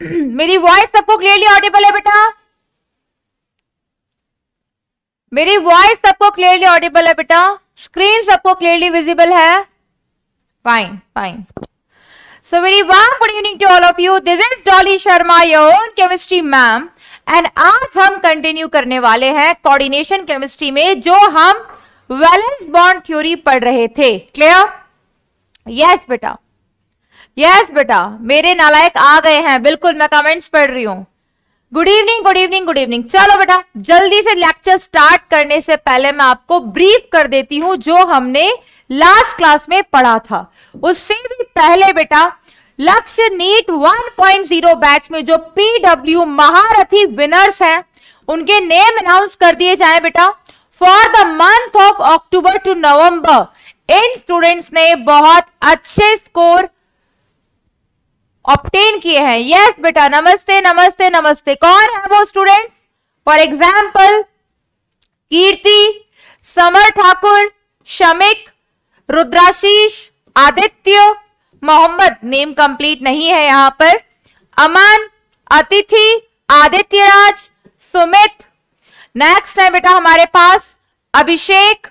मेरी वॉइस सबको clearly Audible है बेटा मेरी वॉइस सबको क्लियरली ऑडिबल है बेटा स्क्रीन सबको क्लियरली विजिबल है fine fine so very warm good evening to all of you this is Dolly Sharma your own chemistry ma'am. And आज हम कंटिन्यू करने वाले हैं कोऑर्डिनेशन केमिस्ट्री में जो हम वैलेंस बॉन्ड थ्योरी पढ़ रहे थे क्लियर यस बेटा यस बेटा मेरे नालायक आ गए हैं बिल्कुल मैं कमेंट्स पढ़ रही हूँ good evening good evening good evening चलो बेटा जल्दी से लेक्चर स्टार्ट करने से पहले मैं आपको ब्रीफ कर देती हूँ जो हमने लास्ट क्लास में पढ़ा था उससे भी पहले बेटा लक्ष्य नीट 1.0 बैच में जो पीडब्ल्यू महारथी विनर्स हैं उनके नेम अनाउंस कर दिए जाए बेटा for the month of October to November इन स्टूडेंट्स ने बहुत अच्छे स्कोर ऑप्टेन किए हैं यस बेटा नमस्ते नमस्ते नमस्ते कौन है वो students for example Kirti Samar Thakur Shamik Rudrashish Aditya Mohammed name complete नहीं है यहाँ पर अमन अतिथि आदित्यराज सुमित नेक्स्ट है बेटा हमारे पास अभिषेक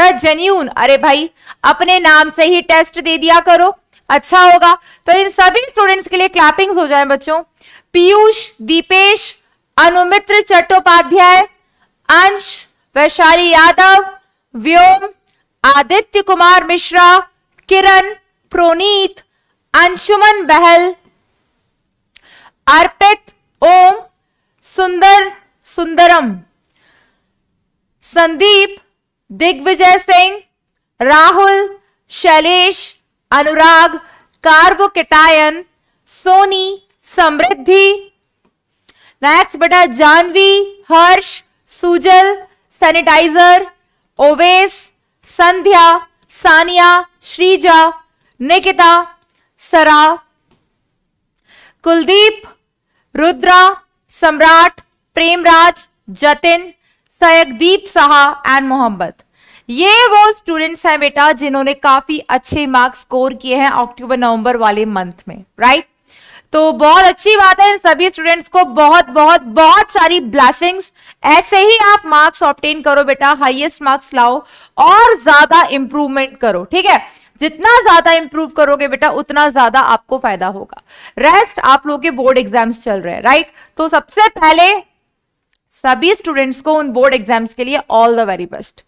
द जेन्यून अरे भाई अपने नाम से ही टेस्ट दे दिया करो अच्छा होगा तो इन सभी स्टूडेंट्स के लिए क्लैपिंग्स हो जाए बच्चों पीयूष दीपेश अनुमित्र चट्टोपाध्याय अंश वैशाली यादव व्योम आदित्य कुमार मिश्रा किरण प्रोनीत अंशुमन बहल अर्पित ओम सुंदर सुंदरम संदीप दिग्विजय सिंह राहुल शैलेश अनुराग कार्बोकेटायन सोनी समृद्धि नेक्स्ट बेटा जानवी हर्ष सुजल सैनिटाइजर ओवेस संध्या सानिया श्रीजा निकिता सरा कुलदीप रुद्रा सम्राट प्रेमराज जतिन सयदीप साहा एंड मोहम्मद ये वो स्टूडेंट्स हैं बेटा जिन्होंने काफी अच्छे मार्क्स स्कोर किए हैं अक्टूबर नवंबर वाले मंथ में राइट तो बहुत अच्छी बात है सभी स्टूडेंट्स को बहुत बहुत बहुत सारी ब्लैसिंग्स ऐसे ही आप मार्क्स ऑप्टेन करो बेटा हाईएस्ट मार्क्स लाओ और ज्यादा इंप्रूवमेंट करो ठीक है जितना ज्यादा इंप्रूव करोगे बेटा उतना ज्यादा आपको फायदा होगा रेस्ट आप लोगों के बोर्ड एग्जाम्स चल रहे हैं राइट तो सबसे पहले सभी स्टूडेंट्स को उन बोर्ड एग्जाम्स के लिए all the very best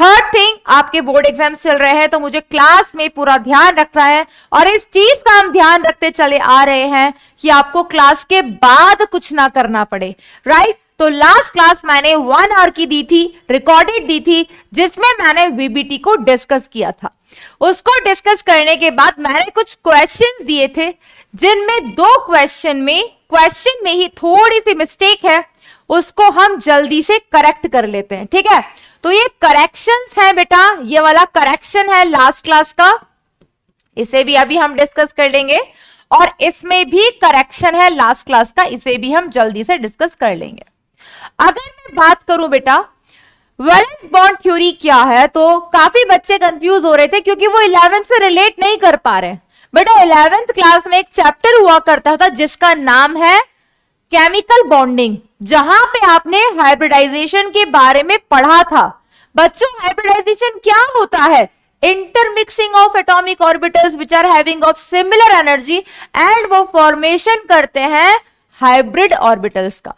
third thing आपके बोर्ड एग्जाम चल रहे हैं तो मुझे क्लास में पूरा ध्यान रखना है और इस चीज का हम ध्यान रखते चले आ रहे हैं कि आपको क्लास के बाद कुछ ना करना पड़े राइट तो लास्ट क्लास मैंने वन आवर की दी थी रिकॉर्डेड दी थी जिसमें मैंने वीबीटी को डिस्कस किया था उसको डिस्कस करने के बाद मैंने कुछ क्वेश्चन दिए थे जिनमें दो क्वेश्चन में क्वेश्चन में ही थोड़ी सी मिस्टेक है उसको हम जल्दी से करेक्ट कर लेते हैं ठीक है तो ये करेक्शन है बेटा ये वाला करेक्शन है लास्ट क्लास का इसे भी अभी हम डिस्कस कर लेंगे और इसमें भी करेक्शन है लास्ट क्लास का इसे भी हम जल्दी से डिस्कस कर लेंगे अगर मैं बात करूं बेटा वेलेंस बॉन्ड थ्योरी क्या है तो काफी बच्चे कंफ्यूज हो रहे थे क्योंकि वो इलेवेंथ से रिलेट नहीं कर पा रहे बेटा इलेवेंथ क्लास में एक चैप्टर हुआ करता था जिसका नाम है केमिकल बॉन्डिंग जहां पे आपने हाइब्रिडाइजेशन के बारे में पढ़ा था बच्चों हाइब्रिडाइजेशन क्या होता है intermixing of atomic orbitals which are having of similar energy and वो फॉर्मेशन करते हैं हाइब्रिड ऑर्बिटल्स का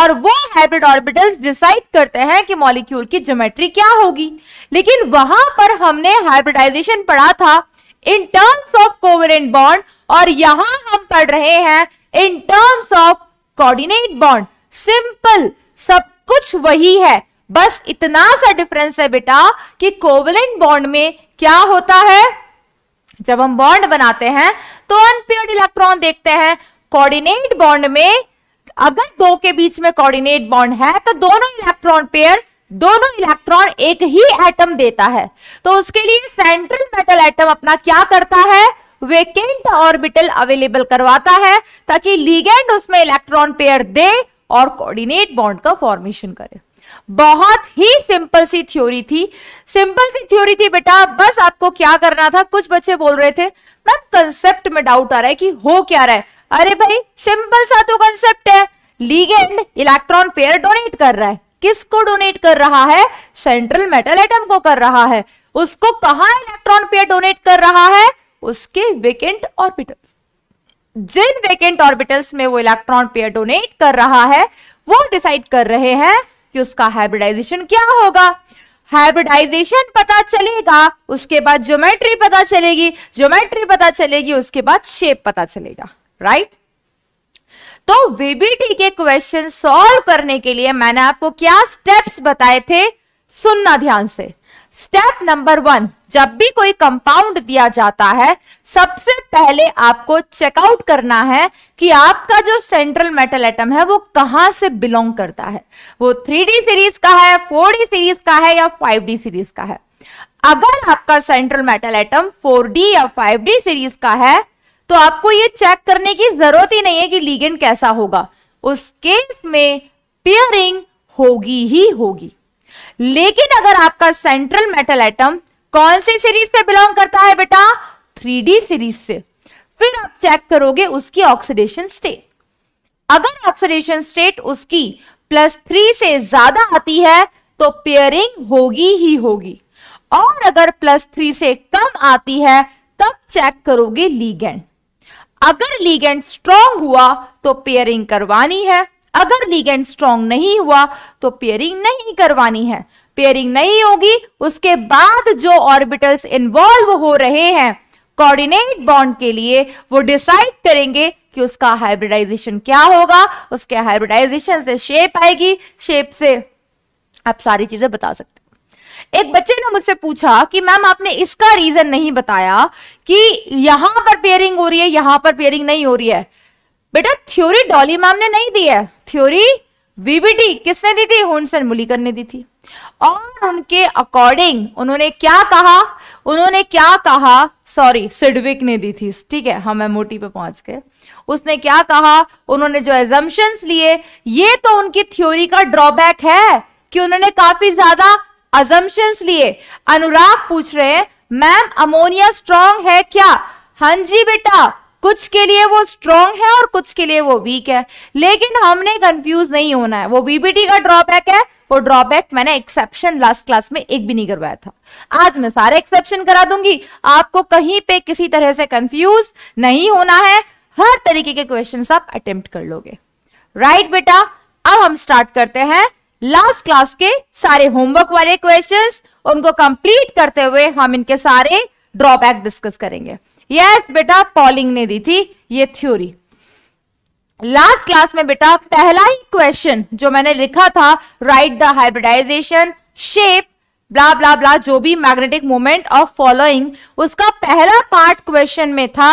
और वो हाइब्रिड ऑर्बिटल्स डिसाइड करते हैं कि मॉलिक्यूल की ज्योमेट्री क्या होगी लेकिन वहां पर हमने हाइब्रिडाइजेशन पढ़ा था in terms of covalent bond और यहां हम पढ़ रहे हैं in terms of coordinate bond simple सब कुछ वही है बस इतना सा डिफरेंस है बेटा कि कोवलेंट बॉन्ड में क्या होता है जब हम बॉन्ड बनाते हैं तो अनपेयर्ड इलेक्ट्रॉन देखते हैं कोऑर्डिनेट बॉन्ड में अगर दो के बीच में कोऑर्डिनेट बॉन्ड है तो दोनों इलेक्ट्रॉन पेयर दोनों इलेक्ट्रॉन एक ही एटम देता है तो उसके लिए सेंट्रल मेटल एटम अपना क्या करता है वेकेंट ऑर्बिटल अवेलेबल करवाता है ताकि लीगेंड उसमें इलेक्ट्रॉन पेयर दे और कोऑर्डिनेट बॉन्ड का फॉर्मेशन करे बहुत ही सिंपल सी थ्योरी थी सिंपल सी थ्योरी थी बेटा बस आपको क्या करना था कुछ बच्चे बोल रहे थे मैम कंसेप्ट में डाउट आ रहा है कि हो क्या रहा है अरे भाई सिंपल सा तो कंसेप्ट है लीगेंड इलेक्ट्रॉन पेयर डोनेट कर रहा है किसको डोनेट कर रहा है सेंट्रल मेटल एटम को कर रहा है उसको कहा इलेक्ट्रॉन पेयर डोनेट कर रहा है उसके वेकेंट ऑर्बिटल जिन वेकेंट ऑर्बिटल्स में वो इलेक्ट्रॉन पेयर डोनेट कर रहा है वो डिसाइड कर रहे हैं कि उसका हाइब्रिडाइजेशन क्या होगा हाइब्रिडाइजेशन पता चलेगा उसके बाद ज्योमेट्री पता चलेगी ज्योमेट्री पता चलेगी उसके बाद शेप पता चलेगा राइट तो वीबीटी के क्वेश्चन सॉल्व करने के लिए मैंने आपको क्या स्टेप्स बताए थे सुनना ध्यान से स्टेप नंबर वन जब भी कोई कंपाउंड दिया जाता है सबसे पहले आपको चेकआउट करना है कि आपका जो सेंट्रल मेटल एटम है वो कहां से बिलोंग करता है वो थ्री सीरीज का है फोर सीरीज का है या फाइव सीरीज का है अगर आपका सेंट्रल मेटल एटम डी या डी सीरीज का है तो आपको ये चेक करने की जरूरत ही नहीं है कि लीगेंड कैसा होगा उस केस में पेयरिंग होगी ही होगी लेकिन अगर आपका सेंट्रल मेटल एटम कौन सी सीरीज से बिलोंग करता है बेटा थ्री सीरीज से फिर आप चेक करोगे उसकी ऑक्सीडेशन स्टेट अगर ऑक्सीडेशन स्टेट उसकी प्लस थ्री से ज्यादा आती है तो पेयरिंग होगी ही होगी और अगर प्लस थ्री से कम आती है तब चेक करोगे लीगेंड अगर लीगेंड स्ट्रॉन्ग हुआ तो पेयरिंग करवानी है अगर लीगेंड स्ट्रॉन्ग नहीं हुआ तो पेयरिंग नहीं करवानी है पेयरिंग नहीं होगी उसके बाद जो ऑर्बिटल्स इन्वॉल्व हो रहे हैं कोऑर्डिनेट बॉन्ड के लिए वो डिसाइड करेंगे कि उसका हाइब्रिडाइजेशन क्या होगा उसके हाइब्रिडाइजेशन से शेप आएगी शेप से आप सारी चीजें बता सकते एक बच्चे ने मुझसे पूछा कि मैम आपने इसका रीजन नहीं बताया कि यहां पर पेयरिंग हो रही है यहां पर पेयरिंग नहीं हो रही है बेटा थ्योरी डॉली मैम ने नहीं दी है थ्योरी बीबीटी किसने दी थी होनसन मुलिकर ने दी थी और उनके अकॉर्डिंग उन्होंने क्या कहा उन्होंने क्या कहा सॉरी सिडविक ने दी थी ठीक है हम मोटी पे पहुंच गए उसने क्या कहा उन्होंने जो एजम्पन लिए ये तो उनकी थ्योरी का ड्रॉबैक है कि उन्होंने काफी ज्यादा अजम्पन्स लिए अनुराग पूछ रहे हैं मैम अमोनिया स्ट्रांग है क्या हां जी बेटा कुछ के लिए वो स्ट्रॉन्ग है और कुछ के लिए वो वीक है लेकिन हमने कंफ्यूज नहीं होना है वो बीबीटी का ड्रॉबैक है वो ड्रॉबैक मैंने एक्सेप्शन लास्ट क्लास में एक भी नहीं करवाया था आज मैं सारे एक्सेप्शन करा दूंगी आपको कहीं पे किसी तरह से कंफ्यूज नहीं होना है हर तरीके के क्वेश्चन आप अटेम्प्ट कर लोगे राइट right, बेटा अब हम स्टार्ट करते हैं लास्ट क्लास के सारे होमवर्क वाले क्वेश्चन उनको कंप्लीट करते हुए हम इनके सारे ड्रॉबैक डिस्कस करेंगे यस बेटा पॉलिंग ने दी थी ये थ्योरी लास्ट क्लास में बेटा पहला ही क्वेश्चन जो मैंने लिखा था right the hybridization shape blah blah blah जो भी मैग्नेटिक मोमेंट ऑफ फॉलोइंग उसका पहला पार्ट क्वेश्चन में था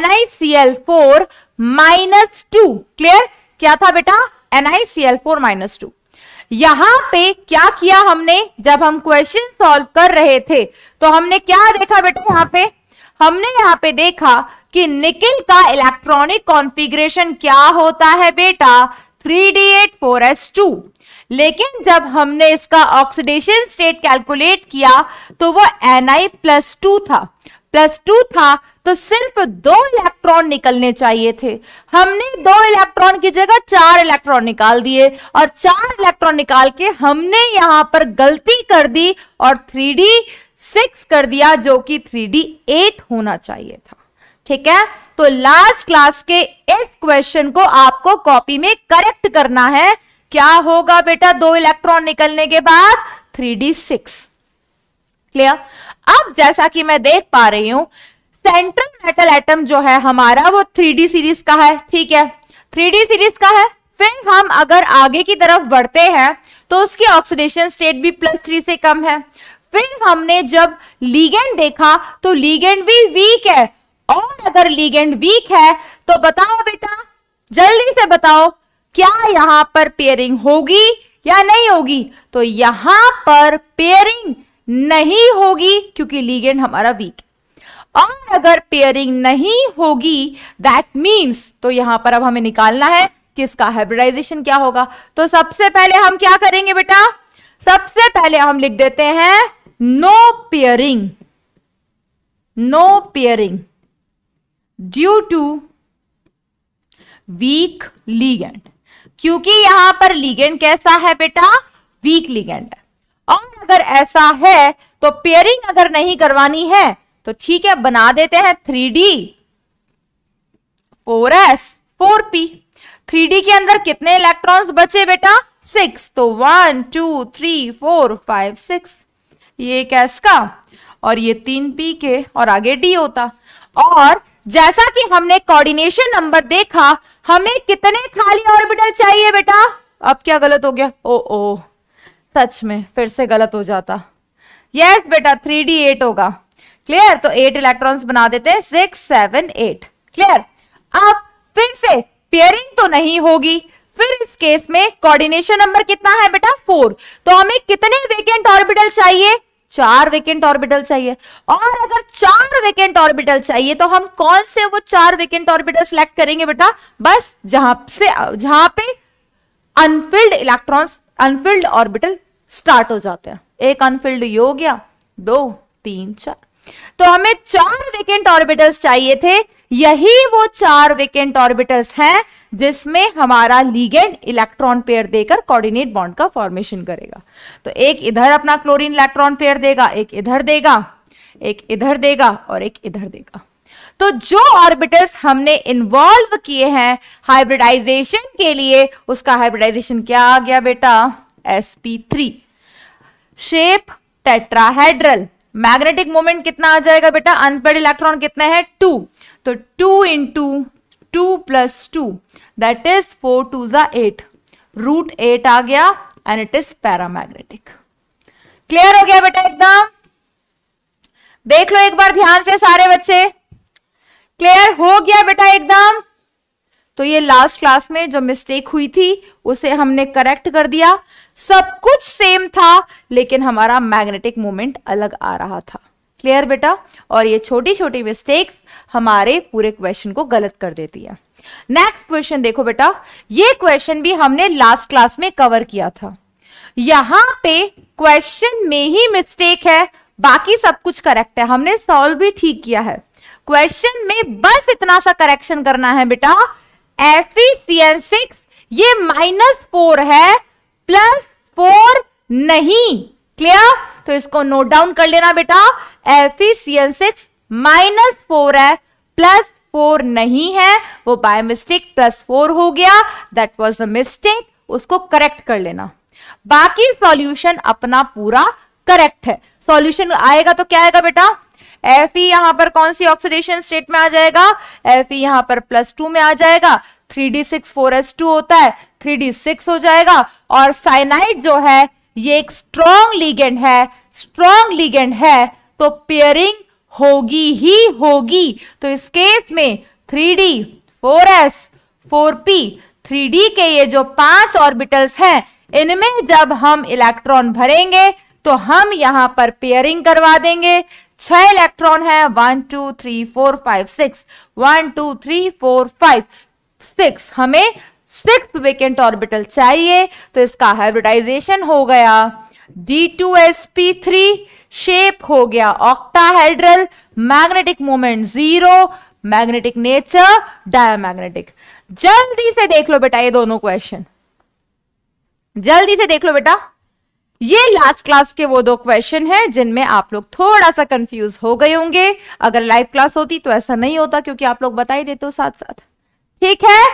NiCl4 four minus two clear क्या था बेटा NiCl4 फोर माइनस टू यहां पे क्या किया हमने जब हम क्वेश्चन सॉल्व कर रहे थे तो हमने क्या देखा बेटा यहां पे हमने यहाँ पे देखा कि निकिल का इलेक्ट्रॉनिक कॉन्फ़िगरेशन क्या होता है बेटा 3d8 लेकिन जब हमने इसका ऑक्सीडेशन स्टेट कैलकुलेट किया तो वो एनआई प्लस टू था प्लस टू था तो सिर्फ दो इलेक्ट्रॉन निकलने चाहिए थे हमने दो इलेक्ट्रॉन की जगह चार इलेक्ट्रॉन निकाल दिए और चार इलेक्ट्रॉन निकाल के हमने यहां पर गलती कर दी और थ्री डी सिक्स कर दिया जो कि थ्री डी एट होना चाहिए था ठीक है तो लास्ट क्लास के इस क्वेश्चन को आपको कॉपी में करेक्ट करना है क्या होगा बेटा दो इलेक्ट्रॉन निकलने के बाद थ्री डी सिक्स क्लियर अब जैसा कि मैं देख पा रही हूं सेंट्रल मेटल एटम जो है हमारा वो थ्री डी सीरीज का है ठीक है थ्री डी सीरीज का है फिर हम अगर आगे की तरफ बढ़ते हैं तो उसकी ऑक्सीडेशन स्टेट भी प्लस थ्री से कम है फिर हमने जब लीगेंड देखा तो लीगेंड भी वीक है और अगर लीगेंड वीक है तो बताओ बेटा जल्दी से बताओ क्या यहां पर पेयरिंग होगी या नहीं होगी तो यहां पर पेयरिंग नहीं होगी क्योंकि लीगेंड हमारा वीक और अगर पेयरिंग नहीं होगी दैट मीन्स तो यहां पर अब हमें निकालना है कि इसका हाइब्रिडाइजेशन क्या होगा तो सबसे पहले हम क्या करेंगे बेटा सबसे पहले हम लिख देते हैं no pairing no pairing due to weak ligand क्योंकि यहां पर लीगेंड कैसा है बेटा वीक लीगेंड और अगर ऐसा है तो पेयरिंग अगर नहीं करवानी है तो ठीक है बना देते हैं three D four S four P three D के अंदर कितने इलेक्ट्रॉन्स बचे बेटा सिक्स तो one two three four five six ये एक एस का और ये तीन पी के और आगे डी होता और जैसा कि हमने कोऑर्डिनेशन नंबर देखा हमें कितने खाली ऑर्बिटल चाहिए बेटा अब क्या गलत हो गया ओ ओ सच में फिर से गलत हो जाता यस बेटा थ्री डी एट होगा क्लियर तो एट इलेक्ट्रॉन्स बना देते हैं सिक्स सेवन एट क्लियर अब फिर से पेयरिंग तो नहीं होगी फिर इस केस में कोऑर्डिनेशन नंबर कितना है बेटा फोर तो हमें कितने वेकेंट ऑर्बिटल चाहिए चार वेकेंट ऑर्बिटल चाहिए और अगर चार वेकेंट ऑर्बिटल चाहिए तो हम कौन से वो चार वेकेंट ऑर्बिटल सिलेक्ट करेंगे बेटा बस जहां से जहां पे unfilled electrons unfilled orbital start हो जाते हैं एक अनफिल्ड ये हो गया दो तीन चार तो हमें चार वेकेंट ऑर्बिटल्स चाहिए थे यही वो चार वेकेंट ऑर्बिटल्स हैं जिसमें हमारा लीगेंड इलेक्ट्रॉन पेयर देकर कोऑर्डिनेट बॉन्ड का फॉर्मेशन करेगा तो एक इधर अपना क्लोरीन इलेक्ट्रॉन पेयर देगा एक इधर देगा एक इधर देगा और एक इधर देगा तो जो ऑर्बिटल्स हमने इन्वॉल्व किए हैं हाइब्रिडाइजेशन के लिए उसका हाइब्रिडाइजेशन क्या आ गया बेटा three shape tetrahedral magnetic moment कितना आ जाएगा बेटा अनपेड इलेक्ट्रॉन कितने हैं टू तो two into two plus two that is four two ज एट रूट एट आ गया and it is paramagnetic clear हो गया बेटा एकदम देख लो एक बार ध्यान से सारे बच्चे क्लियर हो गया बेटा एकदम तो ये लास्ट क्लास में जो मिस्टेक हुई थी उसे हमने करेक्ट कर दिया सब कुछ सेम था लेकिन हमारा मैग्नेटिक मोमेंट अलग आ रहा था क्लियर बेटा और ये छोटी छोटी मिस्टेक्स हमारे पूरे क्वेश्चन को गलत कर देती है नेक्स्ट क्वेश्चन देखो बेटा ये क्वेश्चन भी हमने लास्ट क्लास में कवर किया था यहां पे क्वेश्चन में ही मिस्टेक है बाकी सब कुछ करेक्ट है हमने सॉल्व भी ठीक किया है क्वेश्चन में बस इतना सा करेक्शन करना है बेटा एफ सिक्स ये माइनस फोर है प्लस फोर नहीं क्लियर तो इसको नोट डाउन कर लेना बेटा एफ सिक्स माइनस फोर है प्लस फोर नहीं है वो बाय मिस्टेक प्लस फोर हो गया दैट वॉज द मिस्टेक उसको करेक्ट कर लेना बाकी सॉल्यूशन अपना पूरा करेक्ट है सॉल्यूशन आएगा तो क्या आएगा बेटा एफ ई यहां पर कौन सी ऑक्सीडेशन स्टेट में आ जाएगा एफ ई यहां पर प्लस टू में आ जाएगा three D six four S two होता है थ्री डी सिक्स हो जाएगा और साइनाइड जो है ये एक स्ट्रॉन्ग लीगेंड है स्ट्रॉन्ग लीगेंड है तो पेयरिंग होगी ही होगी तो इस केस में three D four S four P three D के ये जो पांच ऑर्बिटल्स हैं इनमें जब हम इलेक्ट्रॉन भरेंगे तो हम यहाँ पर पेयरिंग करवा देंगे छह इलेक्ट्रॉन है one two three four five six one two three four five six हमें सिक्स वेकेंट ऑर्बिटल चाहिए तो इसका हाइब्रिडाइजेशन हो गया D2sp3 शेप हो गया octahedral magnetic moment zero magnetic nature diamagnetic जल्दी से देख लो बेटा ये दोनों क्वेश्चन जल्दी से देख लो बेटा ये लास्ट क्लास के वो दो क्वेश्चन हैं जिनमें आप लोग थोड़ा सा कंफ्यूज हो गए होंगे अगर लाइव क्लास होती तो ऐसा नहीं होता क्योंकि आप लोग बता ही देते हो साथ साथ ठीक है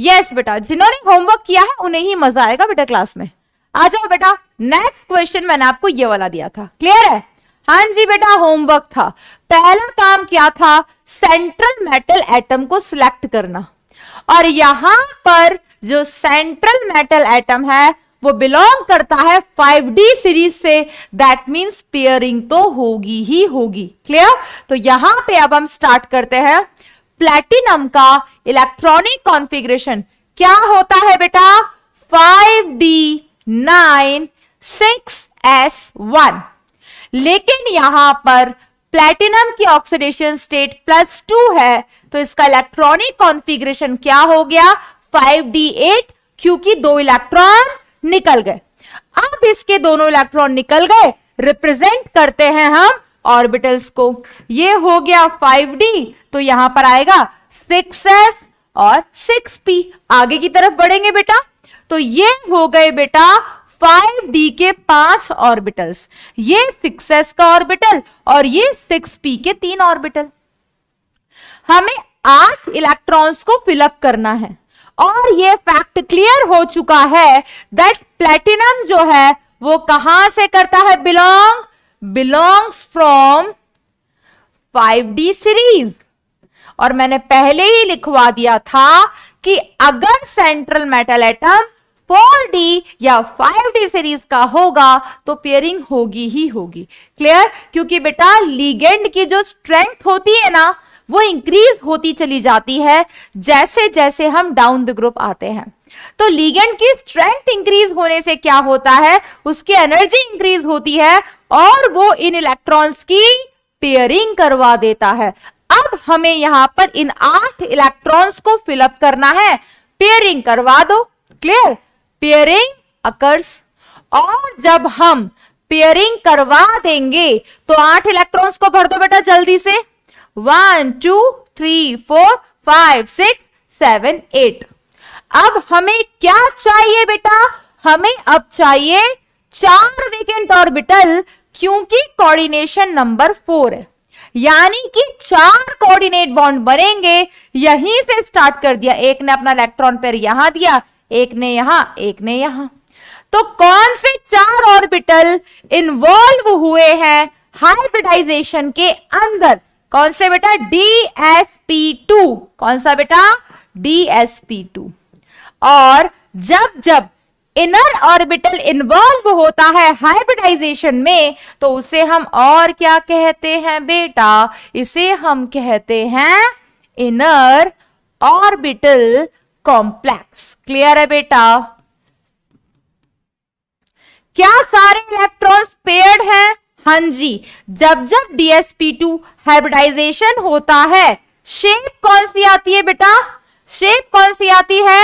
यस yes, बेटा जिन्होंने होमवर्क किया है उन्हें ही मजा आएगा बेटा क्लास में आ जाओ बेटा नेक्स्ट क्वेश्चन मैंने आपको ये वाला दिया था क्लियर है हाँ जी बेटा होमवर्क था पहला काम क्या था सेंट्रल मेटल एटम को सिलेक्ट करना और यहां पर जो सेंट्रल मेटल एटम है वो बिलोंग करता है 5D series say that means pairing तो होगी ही होगी क्लियर तो यहां पे अब हम स्टार्ट करते हैं प्लेटिनम का इलेक्ट्रॉनिक कॉन्फ़िगरेशन क्या होता है बेटा 5D nine six S one लेकिन यहां पर प्लेटिनम की ऑक्सीडेशन स्टेट प्लस टू है तो इसका इलेक्ट्रॉनिक कॉन्फ़िगरेशन क्या हो गया 5d8 क्योंकि दो इलेक्ट्रॉन निकल गए अब इसके दोनों इलेक्ट्रॉन निकल गए रिप्रेजेंट करते हैं हम ऑर्बिटल्स को ये हो गया 5d तो यहां पर आएगा 6s और 6p आगे की तरफ बढ़ेंगे बेटा तो ये हो गए बेटा 5d के पांच ऑर्बिटल्स ये 6s का ऑर्बिटल और ये 6p के तीन ऑर्बिटल हमें आठ इलेक्ट्रॉन्स को फिलअप करना है और ये फैक्ट क्लियर हो चुका है दैट प्लेटिनम जो है वो कहां से करता है belong belongs from 5d series और मैंने पहले ही लिखवा दिया था कि अगर central metal atom four D या फाइव डी सीरीज का होगा तो पेयरिंग होगी ही होगी क्लियर क्योंकि बेटा लीगेंड की जो स्ट्रेंथ होती है ना वो इंक्रीज होती चली जाती है जैसे जैसे हम डाउन द ग्रुप आते हैं तो लीगेंड की स्ट्रेंथ इंक्रीज होने से क्या होता है उसकी एनर्जी इंक्रीज होती है और वो इन इलेक्ट्रॉन्स की पेयरिंग करवा देता है अब हमें यहां पर इन आठ इलेक्ट्रॉन्स को फिलअप करना है पेयरिंग करवा दो क्लियर पेयरिंग अकर्स और जब हम पेयरिंग करवा देंगे तो आठ इलेक्ट्रॉन्स को भर दो बेटा जल्दी से one two three four five six seven eight अब हमें क्या चाहिए बेटा हमें अब चाहिए चार वेकेंट ऑर्बिटल क्योंकि कोऑर्डिनेशन नंबर फोर है यानी कि चार कोऑर्डिनेट बॉन्ड बनेंगे यहीं से स्टार्ट कर दिया एक ने अपना इलेक्ट्रॉन पेयर यहां दिया एक ने यहां एक ने यहां तो कौन से चार ऑर्बिटल इन्वॉल्व हुए हैं हाइब्रिडाइजेशन के अंदर कौन से बेटा DsP2 कौन सा बेटा DsP2 और जब जब इनर ऑर्बिटल इन्वॉल्व होता है हाइब्रिडाइजेशन में तो उसे हम और क्या कहते हैं बेटा इसे हम कहते हैं इनर ऑर्बिटल कॉम्प्लेक्स क्लियर है बेटा क्या सारे इलेक्ट्रॉन्स पेयर्ड हैं हां जी जब जब टू हाइब्रिडाइजेशन होता है शेप कौन सी आती है बेटा शेप कौन सी आती है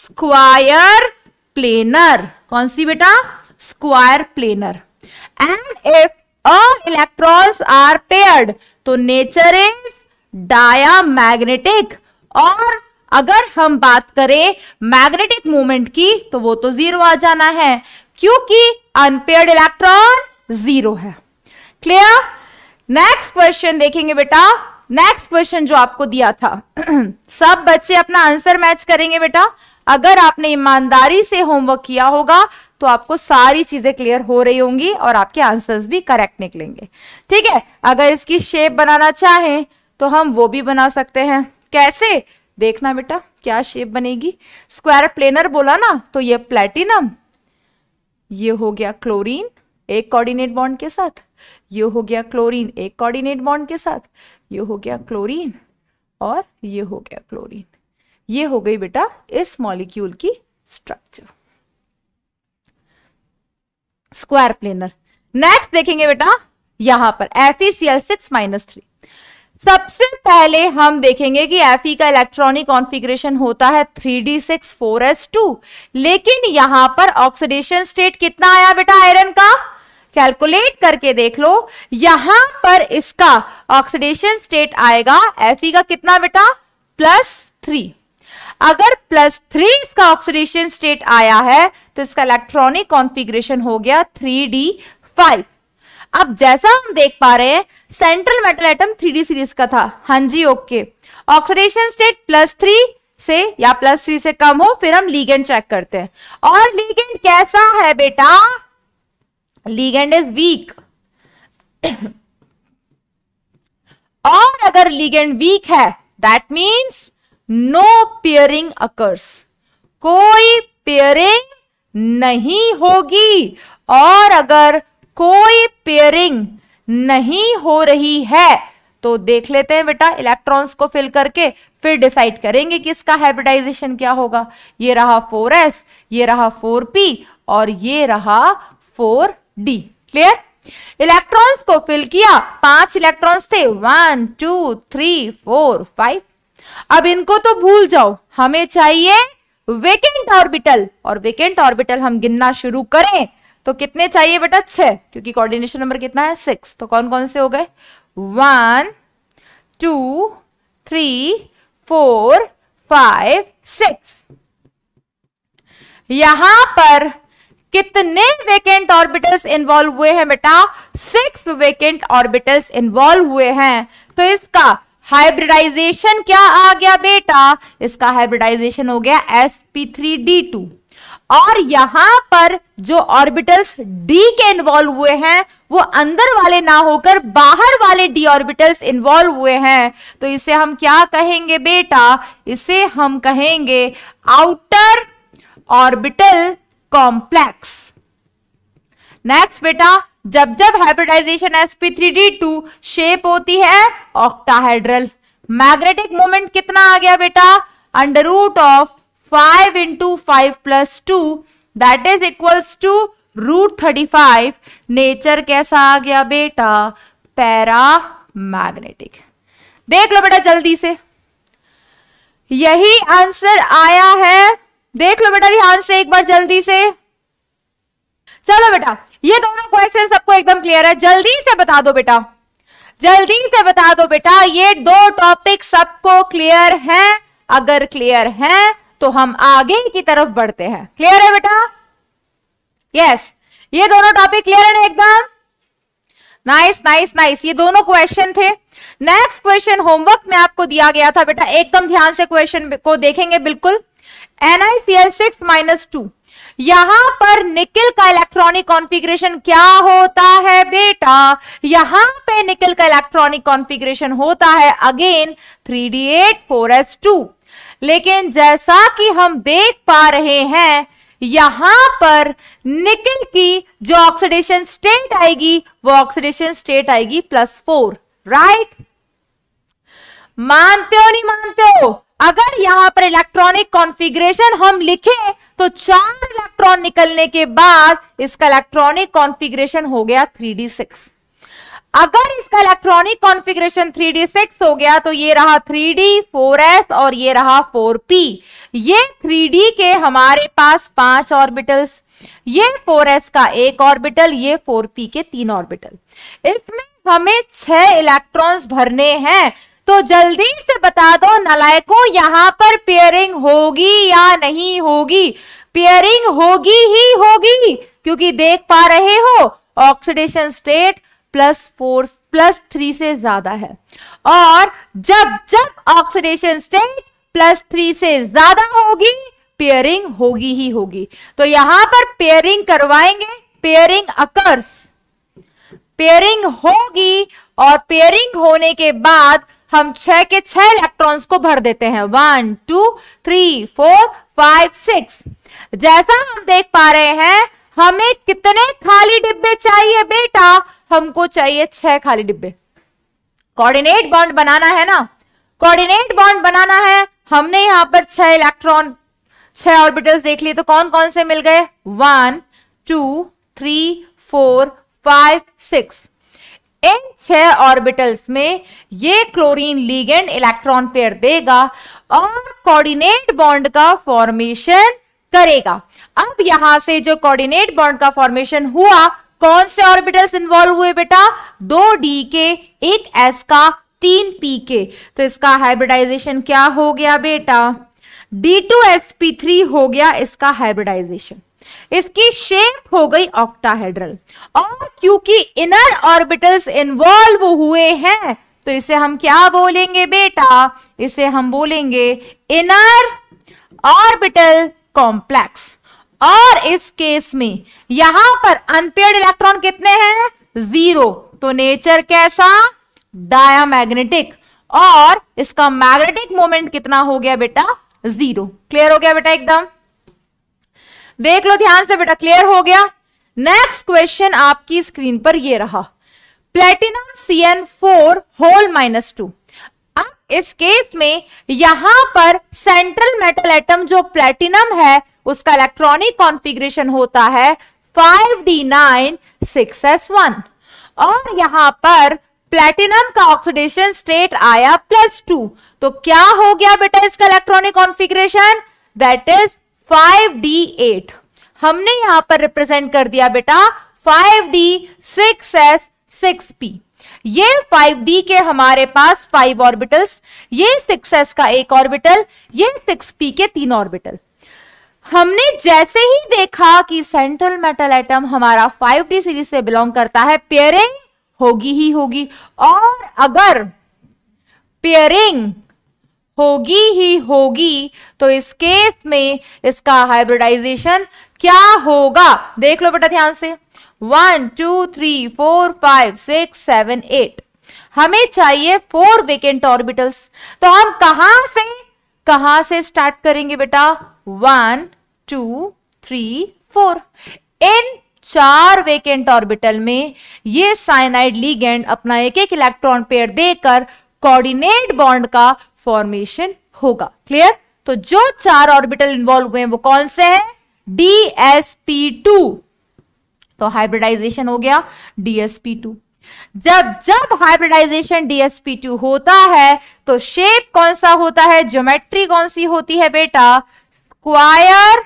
स्क्वायर प्लेनर कौन सी बेटा square planar and if all are paired तो नेचर इज डाया मैग्नेटिक और अगर हम बात करें मैग्नेटिक मोमेंट की तो वो तो जीरो आ जाना है क्योंकि अनपेयर्ड इलेक्ट्रॉन जीरो है क्लियर नेक्स्ट क्वेश्चन देखेंगे बेटा नेक्स्ट क्वेश्चन जो आपको दिया था सब बच्चे अपना आंसर मैच करेंगे बेटा अगर आपने ईमानदारी से होमवर्क किया होगा तो आपको सारी चीजें क्लियर हो रही होंगी और आपके आंसर्स भी करेक्ट निकलेंगे ठीक है अगर इसकी शेप बनाना चाहें तो हम वो भी बना सकते हैं कैसे देखना बेटा क्या शेप बनेगी स्क्वायर प्लेनर बोला ना तो ये प्लेटिनम ये हो गया क्लोरीन एक कोऑर्डिनेट बॉन्ड के साथ ये हो गया क्लोरीन एक कोऑर्डिनेट बॉन्ड के साथ ये हो गया क्लोरीन और ये हो गया क्लोरीन ये हो गई बेटा इस मॉलिक्यूल की स्ट्रक्चर स्क्वायर प्लेनर नेक्स्ट देखेंगे बेटा यहां पर F E C L six minus three सबसे पहले हम देखेंगे कि एफ e का इलेक्ट्रॉनिक कॉन्फ़िगरेशन होता है three D six four S two लेकिन यहां पर ऑक्सीडेशन स्टेट कितना आया बेटा आयरन का कैलकुलेट करके देख लो यहां पर इसका ऑक्सीडेशन स्टेट आएगा एफ e का कितना बेटा प्लस थ्री अगर प्लस थ्री इसका ऑक्सीडेशन स्टेट आया है तो इसका इलेक्ट्रॉनिक कॉन्फिग्रेशन हो गया थ्री डी फाइव अब जैसा हम देख पा रहे हैं central metal atom three series का था हाँ जी okay oxidation state plus three से या प्लस थ्री से कम हो फिर हम लीगेंड चेक करते हैं और लीगेंड कैसा है बेटा लीगेंड इज वीक और अगर लीगेंड वीक है that means no pairing occurs कोई पेयरिंग नहीं होगी और अगर कोई पेयरिंग नहीं हो रही है तो देख लेते हैं बेटा इलेक्ट्रॉन्स को फिल करके फिर डिसाइड करेंगे कि इसका हाइब्रिडाइजेशन क्या होगा ये रहा 4s, ये रहा 4p और ये रहा 4d क्लियर इलेक्ट्रॉन्स को फिल किया पांच इलेक्ट्रॉन्स थे one two three four five अब इनको तो भूल जाओ हमें चाहिए वेकेंट ऑर्बिटल और वेकेंट ऑर्बिटल हम गिनना शुरू करें तो कितने चाहिए बेटा छह क्योंकि कोऑर्डिनेशन नंबर कितना है सिक्स तो कौन कौन से हो गए one two three four five six यहां पर कितने वेकेंट ऑर्बिटल्स इन्वॉल्व हुए हैं बेटा सिक्स वेकेंट ऑर्बिटल्स इन्वॉल्व हुए हैं तो इसका हाइब्रिडाइजेशन क्या आ गया बेटा इसका हाइब्रिडाइजेशन हो गया sp3d2 और यहां पर जो ऑर्बिटल्स डी के इन्वॉल्व हुए हैं वो अंदर वाले ना होकर बाहर वाले डी ऑर्बिटल्स इन्वॉल्व हुए हैं तो इसे हम क्या कहेंगे बेटा इसे हम कहेंगे आउटर ऑर्बिटल कॉम्प्लेक्स नेक्स्ट बेटा जब जब हाइब्रिडाइजेशन sp3d2 शेप होती है ऑक्टाहाइड्रल मैग्नेटिक मोमेंट कितना आ गया बेटा under root of five into five plus two that is equals to root thirty five nature कैसा आ गया बेटा पैरा मैग्नेटिक देख लो बेटा जल्दी से यही आंसर आया है देख लो बेटा ध्यान से एक बार जल्दी से चलो बेटा ये दोनों क्वेश्चन सबको एकदम क्लियर है जल्दी से बता दो बेटा जल्दी से बता दो बेटा ये दो टॉपिक सबको क्लियर हैं अगर क्लियर हैं तो हम आगे की तरफ बढ़ते हैं क्लियर है बेटा यस yes. ये दोनों टॉपिक क्लियर है ना एकदम नाइस नाइस नाइस ये दोनों क्वेश्चन थे नेक्स्ट क्वेश्चन होमवर्क में आपको दिया गया था बेटा एकदम ध्यान से क्वेश्चन को देखेंगे बिल्कुल एनआईसीएल सिक्स माइनस टू यहां पर निकल का इलेक्ट्रॉनिक कॉन्फ़िगरेशन क्या होता है बेटा यहां पे निकल का इलेक्ट्रॉनिक कॉन्फ़िगरेशन होता है again three D eight four S two लेकिन जैसा कि हम देख पा रहे हैं यहां पर निकल की जो ऑक्सीडेशन स्टेट आएगी वो ऑक्सीडेशन स्टेट आएगी प्लस फोर राइट मानते हो नहीं मानते हो अगर यहां पर इलेक्ट्रॉनिक कॉन्फ़िगरेशन हम लिखे तो चार इलेक्ट्रॉन निकलने के बाद इसका इलेक्ट्रॉनिक कॉन्फ़िगरेशन हो गया थ्री डी सिक्स अगर इसका इलेक्ट्रॉनिक कॉन्फ़िगरेशन 3d6 हो गया तो ये रहा 3d 4s और ये रहा 4p ये 3d के हमारे पास पांच ऑर्बिटल्स ये 4s का एक ऑर्बिटल ये 4p के तीन ऑर्बिटल इसमें हमें छह इलेक्ट्रॉन्स भरने हैं तो जल्दी से बता दो नलायकों यहां पर पेयरिंग होगी या नहीं होगी पेयरिंग होगी ही होगी क्योंकि देख पा रहे हो oxidation state plus four plus three से ज्यादा है और जब जब ऑक्सीडेशन स्टेट प्लस थ्री से ज्यादा होगी पेयरिंग होगी ही होगी तो यहां पर पेयरिंग करवाएंगे पेयरिंग अकर्स पेयरिंग होगी और पेयरिंग होने के बाद हम छह के छह इलेक्ट्रॉन्स को भर देते हैं one two three four five six जैसा हम देख पा रहे हैं हमें कितने खाली डिब्बे चाहिए बेटा हमको चाहिए छह खाली डिब्बे कोऑर्डिनेट बॉन्ड बनाना है ना कोऑर्डिनेट बॉन्ड बनाना है हमने यहां पर छह इलेक्ट्रॉन छह ऑर्बिटल्स देख लिए तो कौन कौन से मिल गए one two three four five six इन छह ऑर्बिटल्स में ये क्लोरीन लीगेंड इलेक्ट्रॉन पेयर देगा और कोऑर्डिनेट बॉन्ड का फॉर्मेशन करेगा अब यहां से जो कोऑर्डिनेट बॉन्ड का फॉर्मेशन हुआ कौन से ऑर्बिटल्स इन्वॉल्व हुए बेटा दो डी के एक एस का तीन पी के तो इसका हाइब्रिडाइजेशन क्या हो गया बेटा D two S P three हो गया इसका हाइब्रिडाइजेशन इसकी शेप हो गई ऑक्टाहेड्रल और क्योंकि इनर ऑर्बिटल्स इन्वॉल्व हुए हैं तो इसे हम क्या बोलेंगे बेटा इसे हम बोलेंगे इनर ऑर्बिटल कॉम्प्लेक्स और इस केस में यहां पर अनपेड इलेक्ट्रॉन कितने हैं जीरो तो नेचर कैसा मैग्नेटिक और इसका मैग्नेटिक मोमेंट कितना हो गया बेटा जीरो क्लियर हो गया बेटा एकदम देख लो ध्यान से बेटा क्लियर हो गया नेक्स्ट क्वेश्चन आपकी स्क्रीन पर ये रहा platinum C N four whole minus two अब इस केस में यहां पर सेंट्रल मेटल एटम जो प्लेटिनम है उसका इलेक्ट्रॉनिक कॉन्फ़िगरेशन होता है 5d9 6s1 और यहां पर प्लेटिनम का ऑक्सीडेशन स्टेट आया प्लस टू तो क्या हो गया बेटा इसका electronic configuration that is 5d8 हमने यहां पर रिप्रेजेंट कर दिया बेटा एस सिक्स पी ये 5d के हमारे पास फाइव ऑर्बिटल्स ये 6s का एक ऑर्बिटल ये 6p के तीन ऑर्बिटल हमने जैसे ही देखा कि सेंट्रल मेटल एटम हमारा 5D सीरीज से बिलोंग करता है पेयरिंग होगी ही होगी और अगर पेयरिंग होगी ही होगी तो इस केस में इसका हाइब्रिडाइजेशन क्या होगा देख लो बेटा ध्यान से one two three four five six seven eight हमें चाहिए फोर वेकेंट ऑर्बिटल्स तो हम कहां से कहां से स्टार्ट करेंगे बेटा वन टू थ्री फोर इन चार वेकेंट ऑर्बिटल में ये साइनाइड लीगेंड अपना एक एक इलेक्ट्रॉन पेयर देकर कोऑर्डिनेट बॉन्ड का फॉर्मेशन होगा क्लियर तो जो चार ऑर्बिटल इन्वॉल्व हुए हैं वो कौन से हैं डी एस पी टू तो हाइब्रिडाइजेशन हो गया डीएसपी टू जब जब हाइब्रिडाइजेशन डीएसपी टू होता है तो शेप कौन सा होता है ज्योमेट्री कौन सी होती है बेटा स्क्वायर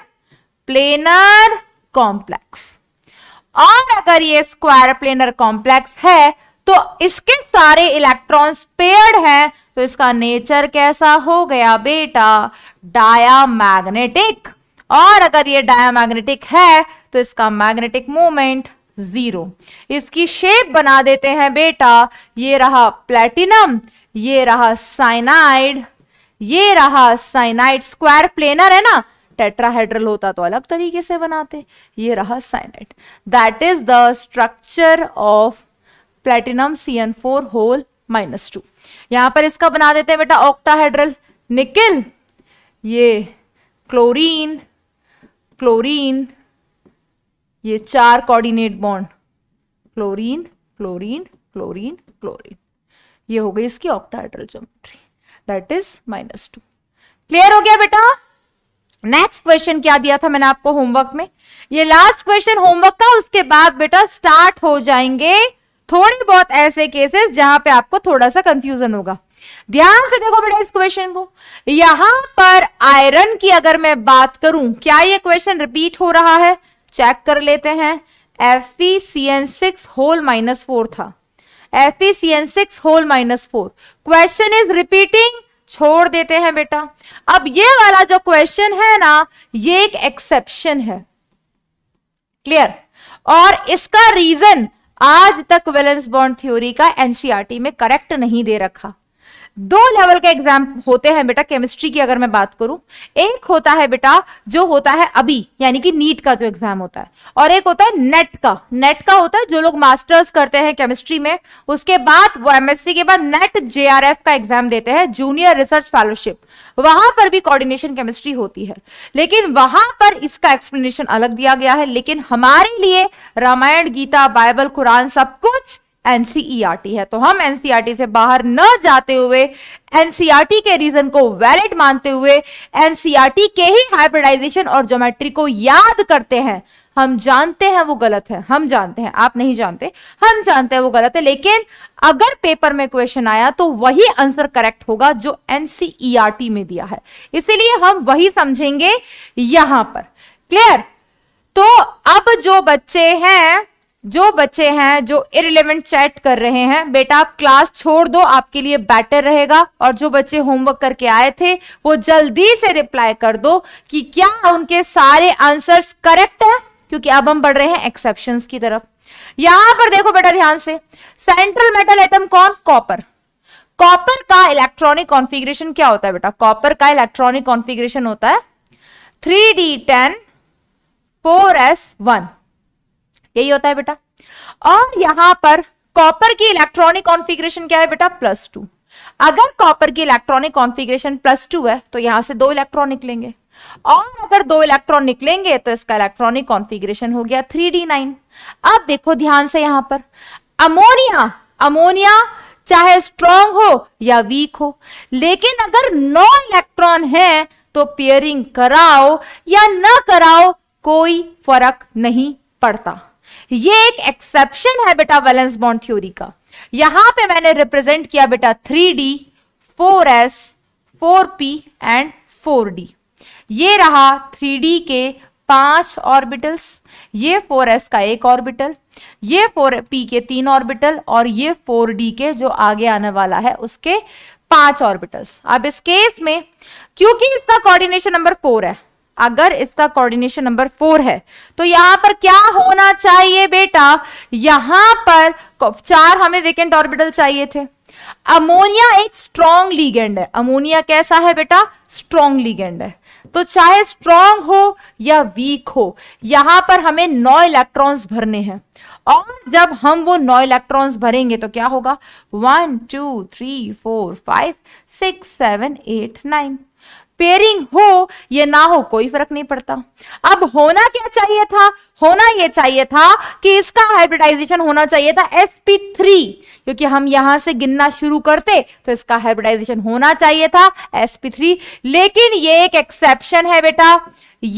प्लेनर कॉम्प्लेक्स और अगर ये स्क्वायर प्लेनर कॉम्प्लेक्स है तो इसके सारे इलेक्ट्रॉन्स पेयर्ड हैं तो इसका नेचर कैसा हो गया बेटा मैग्नेटिक और अगर ये मैग्नेटिक है तो इसका मैग्नेटिक मूवमेंट जीरो इसकी शेप बना देते हैं बेटा ये रहा प्लेटिनम ये रहा साइनाइड ये रहा साइनाइड स्क्वायर प्लेनर है ना टेट्राहेड्रल होता तो अलग तरीके से बनाते ये रहा cyanide that is the structure of platinum C N four whole minus two यहां पर इसका बना देते हैं बेटा ऑक्टाहेड्रल निकिल ये क्लोरीन क्लोरीन ये चार coordinate bond chlorine chlorine chlorine chlorine ये हो गई इसकी octahedral geometry that is minus two clear हो गया बेटा नेक्स्ट क्वेश्चन क्या दिया था मैंने आपको होमवर्क में ये लास्ट क्वेश्चन होमवर्क का उसके बाद बेटा स्टार्ट हो जाएंगे थोड़ी बहुत ऐसे केसेस जहां पे आपको थोड़ा सा कंफ्यूजन होगा ध्यान से देखो बेटा इस क्वेश्चन को यहां पर आयरन की अगर मैं बात करूं क्या ये क्वेश्चन रिपीट हो रहा है चेक कर लेते हैं F six whole minus four था F six whole minus four question is repeating छोड़ देते हैं बेटा अब ये वाला जो क्वेश्चन है ना ये एक एक्सेप्शन है क्लियर और इसका रीजन आज तक वेलेंस बॉन्ड थ्योरी का एनसीआरटी e में करेक्ट नहीं दे रखा दो लेवल के एग्जाम होते हैं बेटा केमिस्ट्री की अगर मैं बात करूं एक होता है बेटा जो होता है अभी यानी कि नीट का जो एग्जाम होता है और एक होता है नेट का नेट का होता है जो लोग मास्टर्स करते हैं केमिस्ट्री में उसके बाद वो एमएससी के बाद नेट जेआरएफ का एग्जाम देते हैं जूनियर रिसर्च फेलोशिप वहां पर भी कॉर्डिनेशन केमिस्ट्री होती है लेकिन वहां पर इसका एक्सप्लेनेशन अलग दिया गया है लेकिन हमारे लिए रामायण गीता बाइबल कुरान सब कुछ एनसीईआरटी है तो हम एनसीईआरटी से बाहर न जाते हुए एनसीईआरटी के रीजन को वैलिड मानते हुए एनसीईआरटी के ही हाइब्रिडाइजेशन और ज्योमेट्री को याद करते हैं हम जानते हैं वो गलत है हम जानते हैं आप नहीं जानते हम जानते हैं वो गलत है लेकिन अगर पेपर में क्वेश्चन आया तो वही आंसर करेक्ट होगा जो एनसीईआरटी में दिया है इसीलिए हम वही समझेंगे यहां पर क्लियर तो अब जो बच्चे हैं जो बच्चे हैं जो इरिलेवेंट चैट कर रहे हैं बेटा आप क्लास छोड़ दो आपके लिए बेटर रहेगा और जो बच्चे होमवर्क करके आए थे वो जल्दी से रिप्लाई कर दो कि क्या उनके सारे आंसर्स करेक्ट है क्योंकि अब हम बढ़ रहे हैं एक्सेप्शन की तरफ यहां पर देखो बेटा ध्यान से सेंट्रल मेटल एटम कौन कॉपर कॉपर का इलेक्ट्रॉनिक कॉन्फिग्रेशन क्या होता है बेटा कॉपर का इलेक्ट्रॉनिक कॉन्फिग्रेशन होता है three D ten four S one यही होता है बेटा और यहां पर कॉपर की इलेक्ट्रॉनिक कॉन्फिग्रेशन क्या है बेटा प्लस टू अगर कॉपर की इलेक्ट्रॉनिक कॉन्फिग्रेशन प्लस टू है तो यहां से दो इलेक्ट्रॉन निकलेंगे और अगर दो इलेक्ट्रॉन निकलेंगे तो इसका इलेक्ट्रॉनिक कॉन्फिग्रेशन हो गया थ्री डी नाइन अब देखो ध्यान से यहां पर अमोनिया अमोनिया चाहे स्ट्रॉन्ग हो या वीक हो लेकिन अगर नौ इलेक्ट्रॉन है तो पेयरिंग कराओ या ना कराओ कोई फर्क नहीं पड़ता ये एक एक्सेप्शन है बेटा वैलेंस बॉन्ड थ्योरी का यहां पे मैंने रिप्रेजेंट किया बेटा 3d 4s 4p and 4d ये रहा 3d के पांच ऑर्बिटल्स ये 4s का एक ऑर्बिटल ये 4p के तीन ऑर्बिटल और ये 4d के जो आगे आने वाला है उसके पांच ऑर्बिटल्स अब इस केस में क्योंकि इसका कोऑर्डिनेशन नंबर फोर है अगर इसका कोऑर्डिनेशन नंबर फोर है तो यहां पर क्या होना चाहिए बेटा यहां पर चार हमें वेकेंट ऑर्बिटल चाहिए थे अमोनिया एक स्ट्रॉन्ग लीगेंड है अमोनिया कैसा है बेटा स्ट्रॉन्ग लीगेंड है तो चाहे स्ट्रॉन्ग हो या वीक हो यहां पर हमें नौ इलेक्ट्रॉन्स भरने हैं और जब हम वो नौ इलेक्ट्रॉन्स भरेंगे तो क्या होगा one two three four five six seven eight nine pairing हो या ना हो कोई फर्क नहीं पड़ता अब होना क्या चाहिए था होना यह चाहिए था कि इसका हाइब्रिडाइजेशन होना चाहिए था sp3 क्योंकि हम यहां से गिनना शुरू करते तो इसका हाइब्रिडाइजेशन होना चाहिए था sp3 लेकिन यह एक एक्सेप्शन है बेटा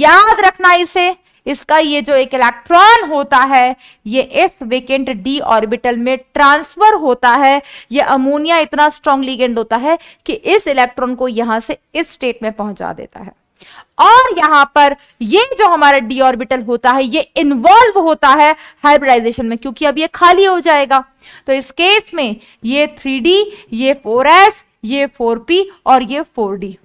याद रखना इसे इसका ये जो एक इलेक्ट्रॉन होता है ये इस वेकेंट डी ऑर्बिटल में ट्रांसफर होता है ये अमोनिया इतना स्ट्रॉन्ग लिगेंड होता है कि इस इलेक्ट्रॉन को यहां से इस स्टेट में पहुंचा देता है और यहां पर ये जो हमारा डी ऑर्बिटल होता है ये इन्वॉल्व होता है हाइब्रिडाइजेशन में क्योंकि अब ये खाली हो जाएगा तो इस केस में ये डी ये एस ये पी और ये डी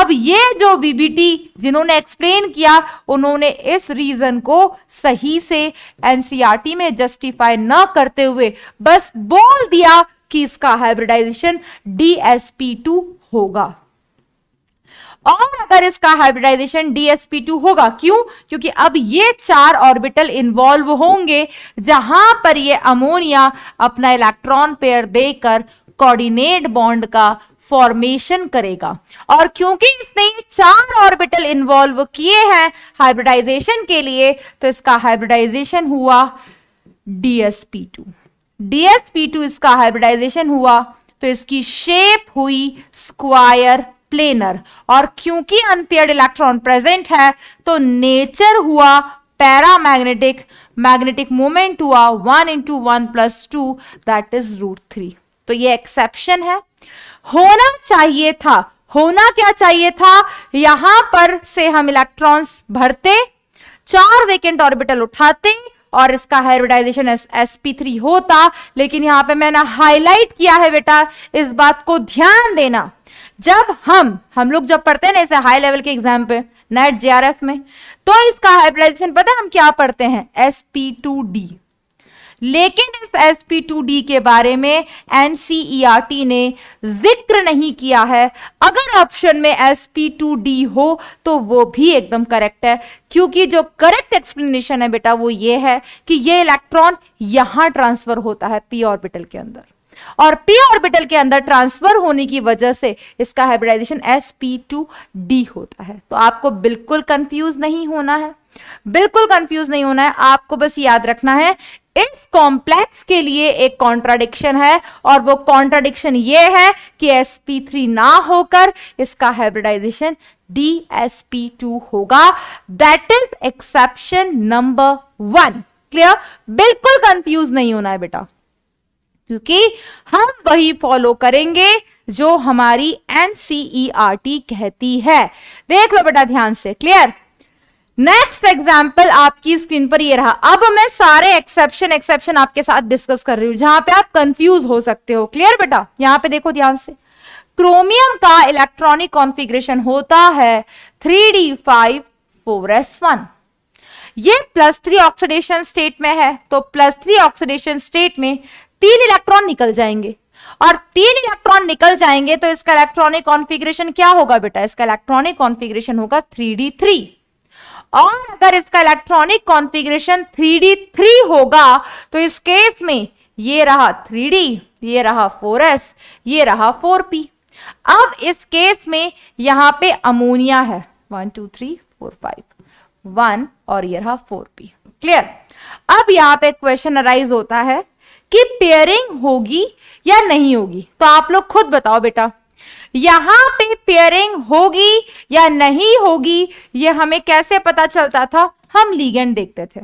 अब ये जो बीबीटी जिन्होंने एक्सप्लेन किया उन्होंने इस रीजन को सही से एनसीईआरटी e में जस्टिफाई न करते हुए बस बोल दिया कि इसका हाइब्रिडाइजेशन टू होगा और अगर इसका हाइब्रिडाइजेशन टू होगा क्यों क्योंकि अब ये चार ऑर्बिटल इन्वॉल्व होंगे जहां पर ये अमोनिया अपना इलेक्ट्रॉन पेयर देकर कोऑर्डिनेट बॉन्ड का फॉर्मेशन करेगा और क्योंकि इसने चार ऑर्बिटल इन्वॉल्व किए हैं हाइब्रिडाइजेशन के लिए तो इसका हाइब्रिडाइजेशन हुआ डीएसपी टू डीएसपी टू इसका हाइब्रिडाइजेशन हुआ तो इसकी शेप हुई स्क्वायर प्लेनर और क्योंकि अनपेयर्ड इलेक्ट्रॉन प्रेजेंट है तो नेचर हुआ पैरामैग्नेटिक मैग्नेटिक मोमेंट हुआ one into one plus two that is root three तो ये एक्सेप्शन है होना चाहिए था होना क्या चाहिए था यहां पर से हम इलेक्ट्रॉन्स भरते चार वेकेंट ऑर्बिटल उठाते और इसका हाइब्रिडाइजेशन sp3 होता लेकिन यहां पे मैंने हाईलाइट किया है बेटा इस बात को ध्यान देना जब हम हम लोग जब पढ़ते हैं ना इसे हाई लेवल के एग्जाम पे नेट एफ में तो इसका हाइब्रिडाइजेशन पता है हम क्या पढ़ते हैं sp2d लेकिन इस एस के बारे में एन e ने जिक्र नहीं किया है अगर ऑप्शन में एस हो तो वो भी एकदम करेक्ट है क्योंकि जो करेक्ट एक्सप्लेनेशन है बेटा वो ये है कि ये इलेक्ट्रॉन यहां ट्रांसफर होता है पी ऑर्बिटल के अंदर और पी ऑर्बिटल के अंदर ट्रांसफर होने की वजह से इसका हाइब्रिडाइजेशन एस होता है तो आपको बिल्कुल कंफ्यूज नहीं होना है बिल्कुल कंफ्यूज नहीं होना है आपको बस याद रखना है इस कॉम्प्लेक्स के लिए एक कॉन्ट्राडिक्शन है और वो कॉन्ट्राडिक्शन ये है कि sp3 ना होकर इसका हाइब्रिडाइजेशन DsP2 होगा that is exception number one clear बिल्कुल कंफ्यूज नहीं होना है बेटा क्योंकि हम वही फॉलो करेंगे जो हमारी एनसीईआरटी e कहती है देख लो बेटा ध्यान से क्लियर नेक्स्ट एग्जाम्पल आपकी स्क्रीन पर ये रहा अब मैं सारे एक्सेप्शन एक्सेप्शन आपके साथ डिस्कस कर रही हूं जहां पे आप कंफ्यूज हो सकते हो क्लियर बेटा यहां पे देखो ध्यान से क्रोमियम का इलेक्ट्रॉनिक कॉन्फ़िगरेशन होता है three D five four S one ये प्लस थ्री ऑक्सीडेशन स्टेट में है तो प्लस थ्री ऑक्सीडेशन स्टेट में तीन इलेक्ट्रॉन निकल जाएंगे और तीन इलेक्ट्रॉन निकल जाएंगे तो इसका इलेक्ट्रॉनिक कॉन्फिग्रेशन क्या होगा बेटा इसका इलेक्ट्रॉनिक कॉन्फिग्रेशन होगा थ्री डी थ्री और अगर इसका इलेक्ट्रॉनिक कॉन्फ़िगरेशन 3d3 होगा तो इस केस में ये रहा 3D ये रहा 4S ये रहा 4P अब इस केस में यहां पे अमोनिया है one two three four five one और ये रहा फोर पी क्लियर अब यहाँ पे क्वेश्चन अराइज होता है कि पेयरिंग होगी या नहीं होगी तो आप लोग खुद बताओ बेटा यहां पे पेयरिंग होगी या नहीं होगी ये हमें कैसे पता चलता था हम लीगेंड देखते थे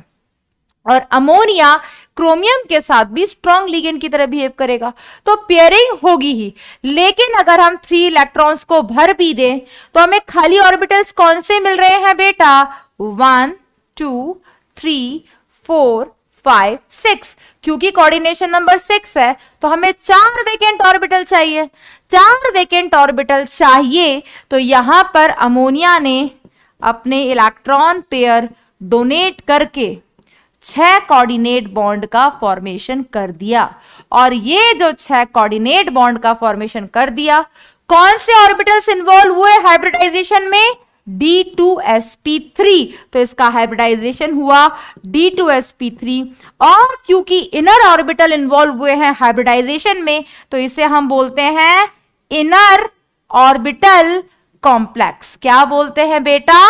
और अमोनिया क्रोमियम के साथ भी स्ट्रॉन्ग लीगेंड की तरह बिहेव करेगा तो पेयरिंग होगी ही लेकिन अगर हम थ्री इलेक्ट्रॉन्स को भर भी दें तो हमें खाली ऑर्बिटल्स कौन से मिल रहे हैं बेटा one two three four five six क्योंकि कोऑर्डिनेशन नंबर सिक्स है तो हमें चार वेकेंट ऑर्बिटल चाहिए चार वेकेंट ऑर्बिटल चाहिए तो यहां पर अमोनिया ने अपने इलेक्ट्रॉन पेयर डोनेट करके छह कोऑर्डिनेट बॉन्ड का फॉर्मेशन कर दिया और ये जो छह कोऑर्डिनेट बॉन्ड का फॉर्मेशन कर दिया कौन से ऑर्बिटल्स इन्वॉल्व हुए हाइब्रिडाइजेशन में D2sp3 तो इसका हाइब्रिडाइजेशन हुआ D2sp3 और क्योंकि इनर ऑर्बिटल इन्वॉल्व हुए हैं हाइब्रिडाइजेशन में तो इसे हम बोलते हैं इनर ऑर्बिटल कॉम्प्लेक्स क्या बोलते हैं बेटा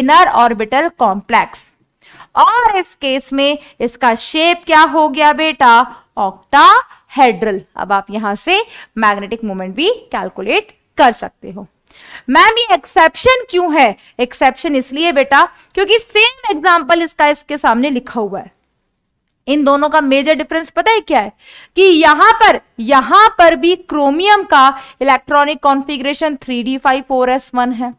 इनर ऑर्बिटल कॉम्प्लेक्स और इस केस में इसका शेप क्या हो गया बेटा ऑक्टा हेड्रल अब आप यहां से मैग्नेटिक मोमेंट भी कैलकुलेट कर सकते हो मैम ये एक्सेप्शन क्यों है एक्सेप्शन इसलिए बेटा क्योंकि सेम एग्जाम्पल इसका इसके सामने लिखा हुआ है इन दोनों का मेजर डिफरेंस पता है क्या है कि यहां पर यहां पर भी क्रोमियम का इलेक्ट्रॉनिक कॉन्फ़िगरेशन 3d5 4s1 है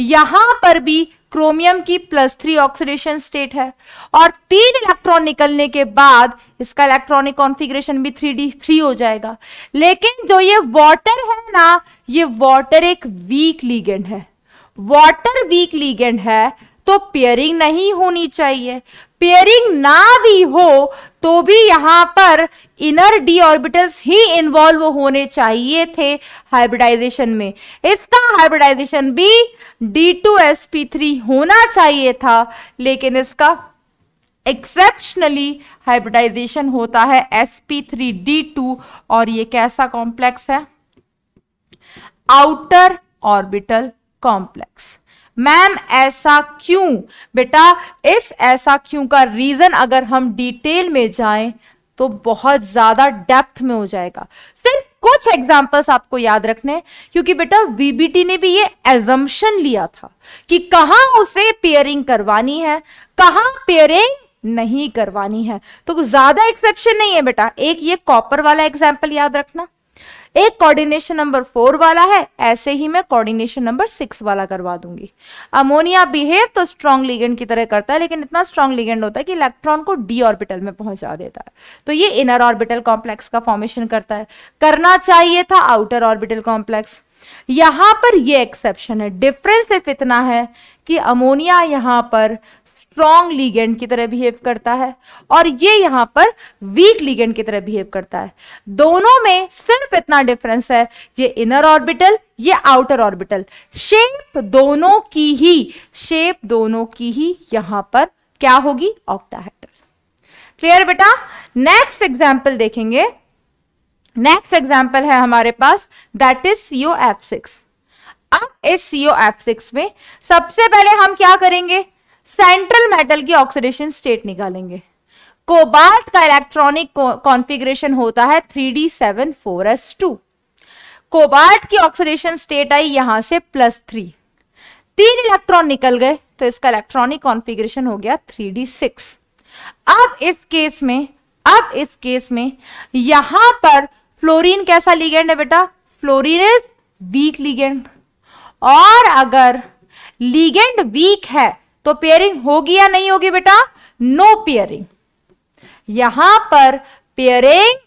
यहां पर भी क्रोमियम की प्लस थ्री ऑक्सीडेशन स्टेट है और तीन इलेक्ट्रॉन निकलने के बाद इसका इलेक्ट्रॉनिक कॉन्फ़िगरेशन भी थ्री डी थ्री हो जाएगा लेकिन जो ये वाटर है ना ये वाटर एक वीक लीगेंड है वाटर वीक लीगेंड है तो पेयरिंग नहीं होनी चाहिए पेयरिंग ना भी हो तो भी यहां पर इनर डी ऑर्बिटल्स ही इन्वॉल्व होने चाहिए थे हाइब्रिडाइजेशन में इसका हाइब्रिडाइजेशन भी D two S P three होना चाहिए था लेकिन इसका एक्सेप्शनली हाइब्रिडाइजेशन होता है थ्री डी टू और ये कैसा कॉम्प्लेक्स है आउटर ऑर्बिटल कॉम्प्लेक्स मैम ऐसा क्यों बेटा इस ऐसा क्यों का रीजन अगर हम डिटेल में जाएं तो बहुत ज्यादा डेप्थ में हो जाएगा सिर्फ कुछ एग्जाम्पल्स आपको याद रखने क्योंकि बेटा वीबीटी ने भी ये एजम्पन लिया था कि कहाँ उसे पेयरिंग करवानी है कहां पेयरिंग नहीं करवानी है तो ज्यादा एक्सेप्शन नहीं है बेटा एक ये कॉपर वाला एग्जाम्पल याद रखना एक कोऑर्डिनेशन नंबर फोर वाला है ऐसे ही मैं कोऑर्डिनेशन नंबर सिक्स वाला करवा दूंगी अमोनिया बिहेव तो स्ट्रॉन्ग लिगेंड की तरह करता है लेकिन इतना स्ट्रॉन्ग लिगेंड होता है कि इलेक्ट्रॉन को डी ऑर्बिटल में पहुंचा देता है तो ये इनर ऑर्बिटल कॉम्प्लेक्स का फॉर्मेशन करता है करना चाहिए था आउटर ऑर्बिटल कॉम्प्लेक्स यहां पर ये एक्सेप्शन है डिफरेंस सिर्फ इतना है कि अमोनिया यहां पर स्ट्रॉन्ग लीगेंड की तरह बिहेव करता है और ये यहाँ पर वीक लीगेंड की तरह बिहेव करता है दोनों में सिर्फ इतना डिफरेंस है ये इनर ऑर्बिटल ये आउटर ऑर्बिटल शेप दोनों की ही शेप दोनों की ही यहां पर क्या होगी ऑक्टाहेड्रल क्लियर बेटा नेक्स्ट एग्जाम्पल देखेंगे नेक्स्ट एग्जाम्पल है हमारे पास that is CO F six अब इस सीओ एफ सिक्स में सबसे पहले हम क्या करेंगे सेंट्रल मेटल की ऑक्सीडेशन स्टेट निकालेंगे कोबाल्ट का इलेक्ट्रॉनिक कॉन्फ़िगरेशन होता है three D seven four S two cobalt की ऑक्सीडेशन स्टेट आई यहां से प्लस थ्री तीन इलेक्ट्रॉन निकल गए तो इसका इलेक्ट्रॉनिक कॉन्फ़िगरेशन हो गया थ्री डी सिक्स अब इस केस में अब इस केस में यहां पर फ्लोरीन कैसा लिगेंड है बेटा फ्लोरीन इज वीक लिगेंड और अगर लीगेंड वीक है तो पेयरिंग होगी या नहीं होगी बेटा नो पेयरिंग यहां पर पेयरिंग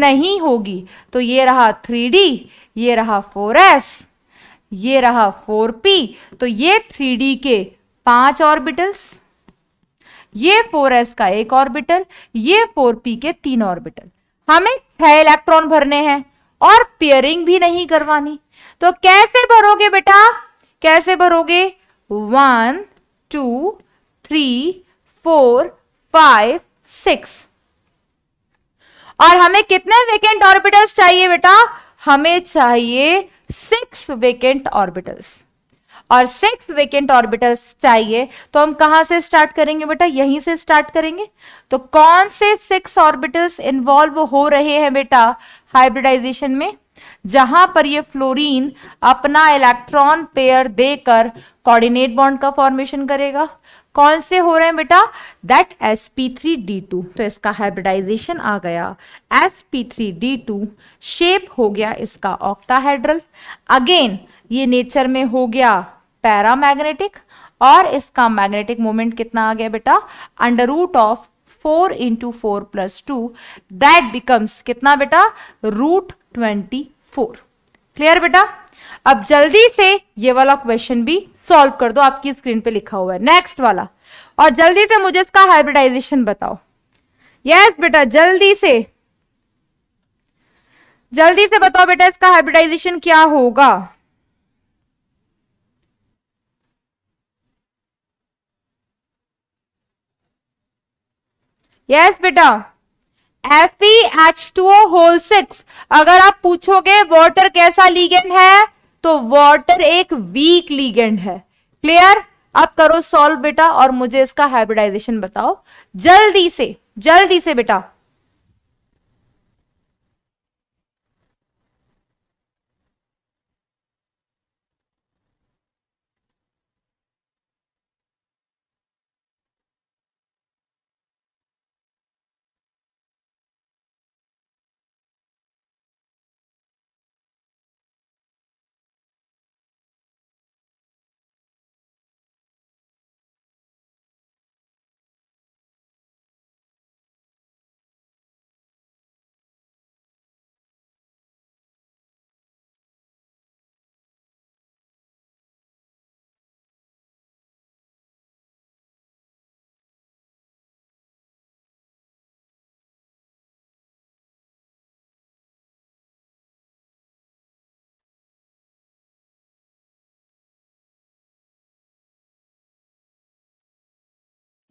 नहीं होगी तो ये रहा थ्री डी ये रहा फोर ये रहा फोर पी तो ये थ्री डी के पांच ऑर्बिटल्स ये फोर एस का एक ऑर्बिटल ये 4p के तीन ऑर्बिटल हमें छह इलेक्ट्रॉन भरने हैं और पेयरिंग भी नहीं करवानी तो कैसे भरोगे बेटा कैसे भरोगे one two three four five six और हमें कितने वेकेंट ऑर्बिटल्स चाहिए बेटा हमें चाहिए सिक्स वेकेंट ऑर्बिटल्स और सिक्स वेकेंट ऑर्बिटल्स चाहिए तो हम कहा से स्टार्ट करेंगे बेटा यहीं से स्टार्ट करेंगे तो कौन से सिक्स ऑर्बिटल्स इन्वॉल्व हो रहे हैं बेटा हाइब्रिडाइजेशन में जहां पर ये फ्लोरीन अपना इलेक्ट्रॉन पेयर देकर कोऑर्डिनेट बॉन्ड का फॉर्मेशन करेगा कौन से हो रहे हैं बेटा दैट टू तो इसका हाइब्रिडाइजेशन आ गया टू शेप हो गया इसका ऑक्टाहेड्रल अगेन ये नेचर में हो गया पैरामैग्नेटिक और इसका मैग्नेटिक मोमेंट कितना आ गया बेटा under root of four into four plus two that becomes कितना बेटा रूट ट्वेंटी फोर क्लियर बेटा अब जल्दी से ये वाला क्वेश्चन भी सॉल्व कर दो आपकी स्क्रीन पे लिखा हुआ है नेक्स्ट वाला और जल्दी से मुझे इसका हाइब्रिडाइजेशन बताओ यस yes, बेटा जल्दी से जल्दी से बताओ बेटा इसका हाइब्रिडाइजेशन क्या होगा यस yes, बेटा F H O whole six अगर आप पूछोगे वाटर कैसा लीगेंड है तो वाटर एक वीक लीगेंड है क्लियर अब करो सॉल्व बेटा और मुझे इसका हाइब्रिडाइजेशन बताओ जल्दी से जल्दी से बेटा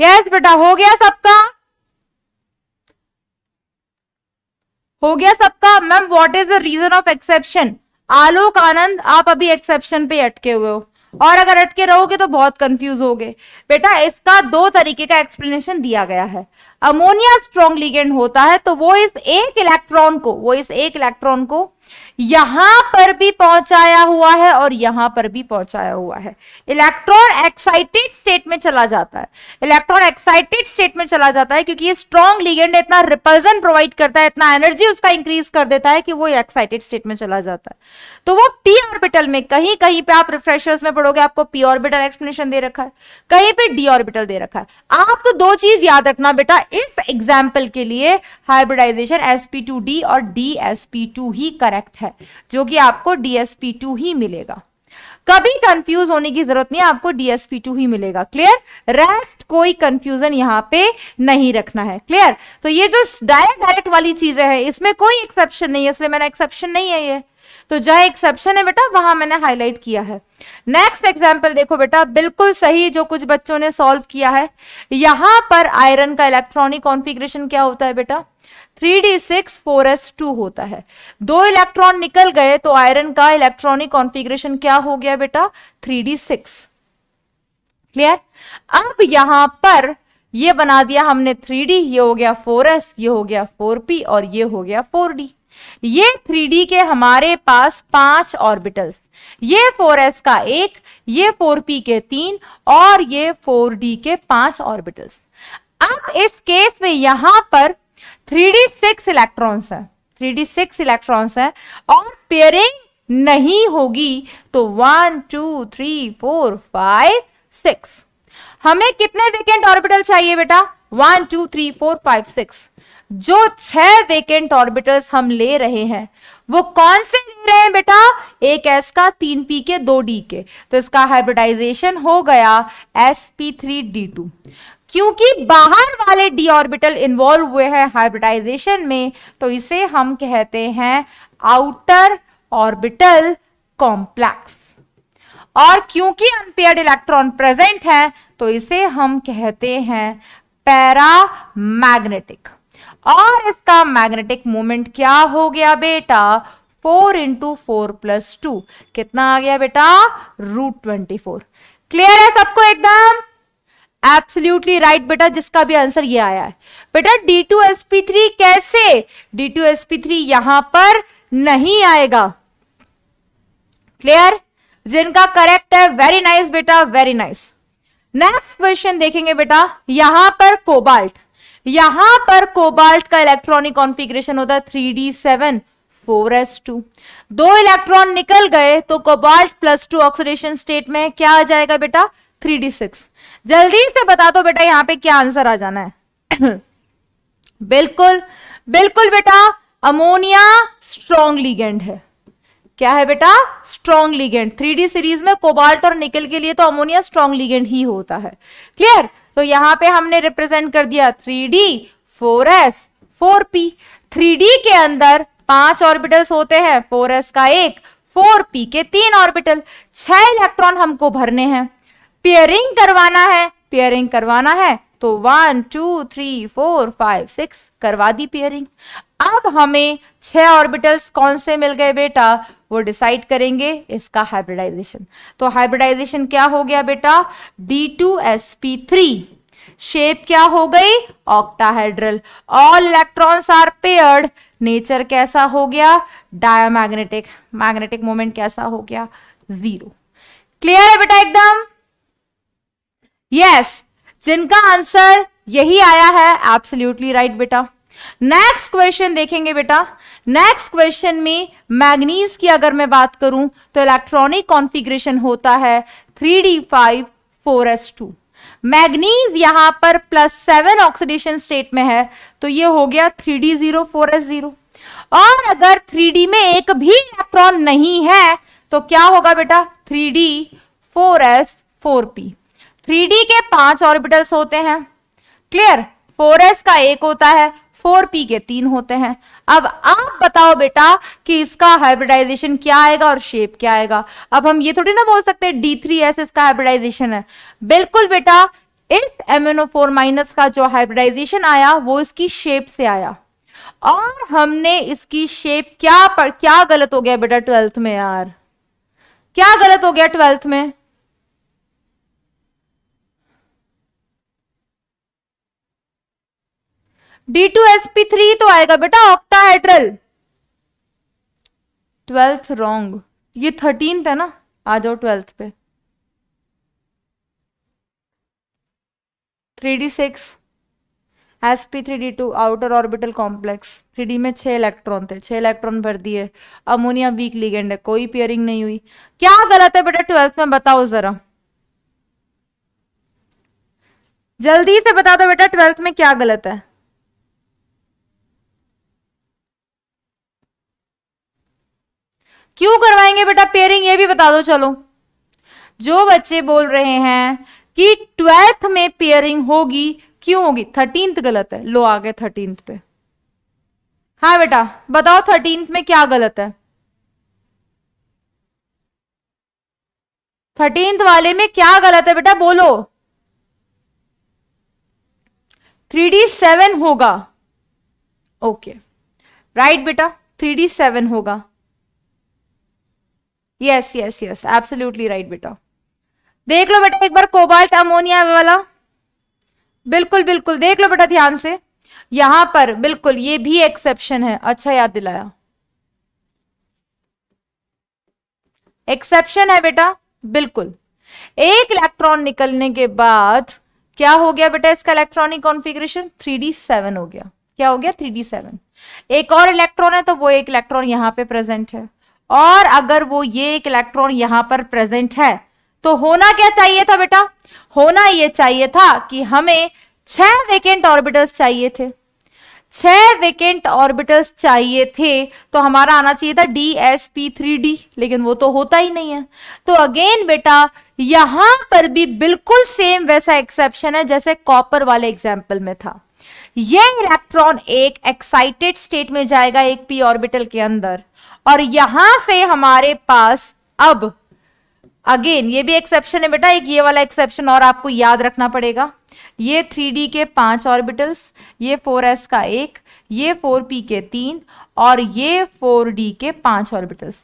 यस बेटा हो गया सबका हो गया सबका ma'am what is the reason of exception Alok Anand आप अभी एक्सेप्शन पे अटके हुए हो और अगर अटके रहोगे तो बहुत कंफ्यूज होगे बेटा इसका दो तरीके का एक्सप्लेनेशन दिया गया है अमोनिया स्ट्रॉन्ग लिगेंड होता है तो वो इस एक इलेक्ट्रॉन को वो इस एक इलेक्ट्रॉन को यहां पर भी पहुंचाया हुआ है और यहां पर भी पहुंचाया हुआ है इलेक्ट्रॉन एक्साइटेड स्टेट में चला जाता है इलेक्ट्रॉन एक्साइटेड स्टेट में चला जाता है क्योंकि ये स्ट्रॉन्ग लिगेंड इतना रिपल्जन प्रोवाइड करता है इतना एनर्जी उसका इंक्रीज कर देता है कि वो एक्साइटेड स्टेट में चला जाता है तो वो पी ऑर्बिटल में कहीं कहीं पर आप रिफ्रेशर्स में पढ़ोगे आपको पी ऑर्बिटल एक्सप्लेनेशन दे रखा है कहीं पर डी ऑर्बिटल दे रखा है आपको तो दो चीज याद रखना बेटा इस एग्जाम्पल के लिए हाइब्रिडाइजेशन एसपी और डी ही करेक्ट है जो कि आपको डीएसपी टू ही मिलेगा कभी कंफ्यूज होने की जरूरत नहीं आपको डीएसपी टू ही मिलेगा क्लियर रेस्ट कोई कंफ्यूजन यहां पे नहीं रखना है क्लियर तो ये जो डायरेक्ट डायरेक्ट वाली चीजें हैं इसमें कोई एक्सेप्शन नहीं है इसलिए मैंने एक्सेप्शन नहीं है ये तो जहां एक्सेप्शन है बेटा वहां मैंने हाईलाइट किया है नेक्स्ट एग्जाम्पल देखो बेटा बिल्कुल सही जो कुछ बच्चों ने सॉल्व किया है यहां पर आयरन का इलेक्ट्रॉनिक कॉन्फिग्रेशन क्या होता है बेटा three D six four S two होता है दो इलेक्ट्रॉन निकल गए तो आयरन का इलेक्ट्रॉनिक कॉन्फिग्रेशन क्या हो गया बेटा थ्री डी सिक्स क्लियर अब यहां पर ये बना दिया हमने थ्री डी ये हो गया फोर एस ये हो गया फोर पी और ये हो गया फोर डी ये थ्री डी के हमारे पास पांच ऑर्बिटल्स ये फोर एस का एक ये फोर पी के तीन और ये फोर डी के पांच ऑर्बिटल्स अब इस केस में यहां पर थ्री डी सिक्स इलेक्ट्रॉन्स है थ्री डी सिक्स इलेक्ट्रॉन्स है और पेयरिंग नहीं होगी तो one two three four five six हमें कितने वेकेंट ऑर्बिटल चाहिए बेटा one two three four five six जो छह वेकेंट ऑर्बिटल्स हम ले रहे हैं वो कौन से ले रहे हैं बेटा एक एस का तीन पी के दो डी के तो इसका हाइब्रिडाइजेशन हो गया S P three D two क्योंकि बाहर वाले डी ऑर्बिटल इन्वॉल्व हुए हैं हाइब्रिडाइजेशन में तो इसे हम कहते हैं आउटर ऑर्बिटल कॉम्प्लेक्स और क्योंकि अनपेयर्ड इलेक्ट्रॉन प्रेजेंट है तो इसे हम कहते हैं पैरा मैग्नेटिक और इसका मैग्नेटिक मोमेंट क्या हो गया बेटा four into four plus two कितना आ गया बेटा रूट ट्वेंटी फोर क्लियर है सबको एकदम एब्सोल्युटली राइट बेटा जिसका भी आंसर ये आया है बेटा D two S P three कैसे D two S P three यहां पर नहीं आएगा क्लियर जिनका करेक्ट है वेरी नाइस बेटा वेरी नाइस नेक्स्ट क्वेश्चन देखेंगे बेटा यहां पर कोबाल्ट यहां पर कोबाल्ट का इलेक्ट्रॉनिक कॉन्फ़िगरेशन होता है three D seven four S two दो इलेक्ट्रॉन निकल गए तो cobalt plus two oxidation state में क्या आ जाएगा बेटा थ्री डी सिक्स जल्दी से बता दो बेटा यहाँ पे क्या आंसर आ जाना है बिल्कुल बिल्कुल बेटा अमोनिया स्ट्रॉन्ग लीगेंड है क्या है बेटा स्ट्रॉन्ग लीगेंड थ्री सीरीज में कोबाल्ट और निकल के लिए तो अमोनिया स्ट्रॉन्ग लीगेंड ही होता है क्लियर तो यहाँ पे हमने रिप्रेजेंट कर दिया three D four S four P three D के अंदर पांच ऑर्बिटल्स होते हैं फोर एस का एक फोर पी के तीन ऑर्बिटल छह इलेक्ट्रॉन हमको भरने हैं पेयरिंग करवाना है पेयरिंग करवाना है तो one two three four five six करवा दी पेयरिंग अब हमें छह ऑर्बिटल्स कौन से मिल गए बेटा वो डिसाइड करेंगे इसका हाइब्रिडाइजेशन तो हाइब्रिडाइजेशन क्या हो गया बेटा D two S P three shape क्या हो गई octahedral all electrons are paired nature कैसा हो गया डायमैग्नेटिक मैग्नेटिक मोमेंट कैसा हो गया जीरो क्लियर है बेटा एकदम यस जिनका आंसर यही आया है एब्सोल्यूटली राइट बेटा नेक्स्ट क्वेश्चन देखेंगे बेटा नेक्स्ट क्वेश्चन में मैग्नीज की अगर मैं बात करूं तो इलेक्ट्रॉनिक कॉन्फ़िगरेशन होता है three D five four S two manganese यहां पर प्लस सेवन ऑक्सीडेशन स्टेट में है तो ये हो गया three D zero four S zero और अगर थ्री डी में एक भी इलेक्ट्रॉन नहीं है तो क्या होगा बेटा three D four S four P three के पांच ऑर्बिटल्स होते हैं क्लियर 4s का एक होता है 4p के तीन होते हैं अब आप बताओ बेटा कि इसका हाइब्रिडाइजेशन क्या आएगा और शेप क्या आएगा अब हम ये थोड़ी ना बोल सकते हैं एस इसका हाइब्रिडाइजेशन है बिल्कुल बेटा इस फोर माइनस का जो हाइब्रिडाइजेशन आया वो इसकी शेप से आया और हमने इसकी शेप क्या पर क्या गलत हो गया बेटा ट्वेल्थ में यार क्या गलत हो गया ट्वेल्थ में D two S P three तो आएगा बेटा ऑक्टाहेड्रल ट्वेल्थ रॉन्ग ये थर्टीन है ना आ जाओ ट्वेल्थ पे three D six S P three D two outer orbital complex three D में छह इलेक्ट्रॉन थे छह इलेक्ट्रॉन भर दिए अमोनिया वीक लिगेंड है कोई पेयरिंग नहीं हुई क्या गलत है बेटा ट्वेल्थ में बताओ जरा जल्दी से बता दो बेटा ट्वेल्थ में क्या गलत है क्यों करवाएंगे बेटा पेयरिंग ये भी बता दो चलो जो बच्चे बोल रहे हैं कि ट्वेल्थ में पेयरिंग होगी क्यों होगी थर्टींथ गलत है लो आगे थर्टींथ पे हाँ बेटा बताओ थर्टींथ में क्या गलत है थर्टींथ वाले में क्या गलत है बेटा बोलो थ्री डी सेवन होगा ओके राइट बेटा थ्री डी सेवन होगा yes yes yes absolutely right बेटा देख लो बेटा एक बार कोबाल्ट अमोनिया वाला बिल्कुल बिल्कुल देख लो बेटा ध्यान से यहां पर बिल्कुल ये भी एक्सेप्शन है अच्छा याद दिलाया एक्सेप्शन है बेटा बिल्कुल एक इलेक्ट्रॉन निकलने के बाद क्या हो गया बेटा इसका electronic configuration three D seven हो गया क्या हो गया थ्री डी सेवन एक और इलेक्ट्रॉन है तो वो एक इलेक्ट्रॉन यहां पे प्रेजेंट है और अगर वो ये एक इलेक्ट्रॉन यहां पर प्रेजेंट है तो होना क्या चाहिए था बेटा होना ये चाहिए था कि हमें छह वेकेंट ऑर्बिटल्स चाहिए थे छह वेकेंट ऑर्बिटल्स चाहिए थे तो हमारा आना चाहिए था D S P three D लेकिन वो तो होता ही नहीं है तो अगेन बेटा यहां पर भी बिल्कुल सेम वैसा एक्सेप्शन है जैसे कॉपर वाले एग्जाम्पल में था यह इलेक्ट्रॉन एक एक्साइटेड स्टेट में जाएगा एक पी ऑर्बिटल के अंदर और यहां से हमारे पास अब अगेन ये भी एक्सेप्शन है बेटा एक ये वाला एक्सेप्शन और आपको याद रखना पड़ेगा ये थ्री के पांच ऑर्बिटल्स ये फोर एस का एक ये फोर पी के तीन और ये फोर डी के पांच ऑर्बिटल्स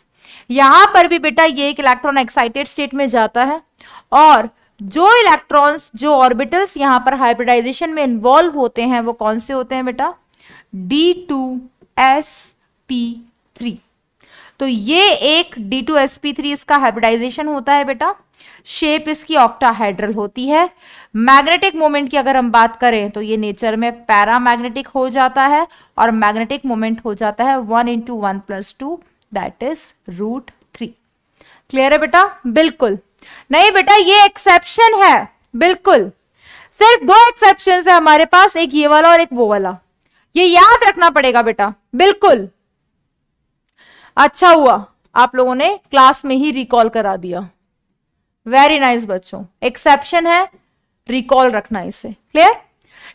यहां पर भी बेटा ये एक इलेक्ट्रॉन एक्साइटेड स्टेट में जाता है और जो इलेक्ट्रॉन्स जो ऑर्बिटल्स यहां पर हाइब्रिडाइजेशन में इन्वॉल्व होते हैं वो कौन से होते हैं बेटा D two S P three तो ये एक D two S P three इसका हाइब्रिडाइजेशन होता है बेटा शेप इसकी ऑक्टाहाइड्रल होती है मैग्नेटिक मोमेंट की अगर हम बात करें तो ये नेचर में पैरामैग्नेटिक हो जाता है और मैग्नेटिक मोमेंट हो जाता है one into one plus two that is root three clear है बेटा बिल्कुल नहीं बेटा ये एक्सेप्शन है बिल्कुल सिर्फ दो एक्सेप्शन है हमारे पास एक ये वाला और एक वो वाला ये याद रखना पड़ेगा बेटा बिल्कुल अच्छा हुआ आप लोगों ने क्लास में ही रिकॉल करा दिया वेरी नाइस nice बच्चों एक्सेप्शन है रिकॉल रखना इसे क्लियर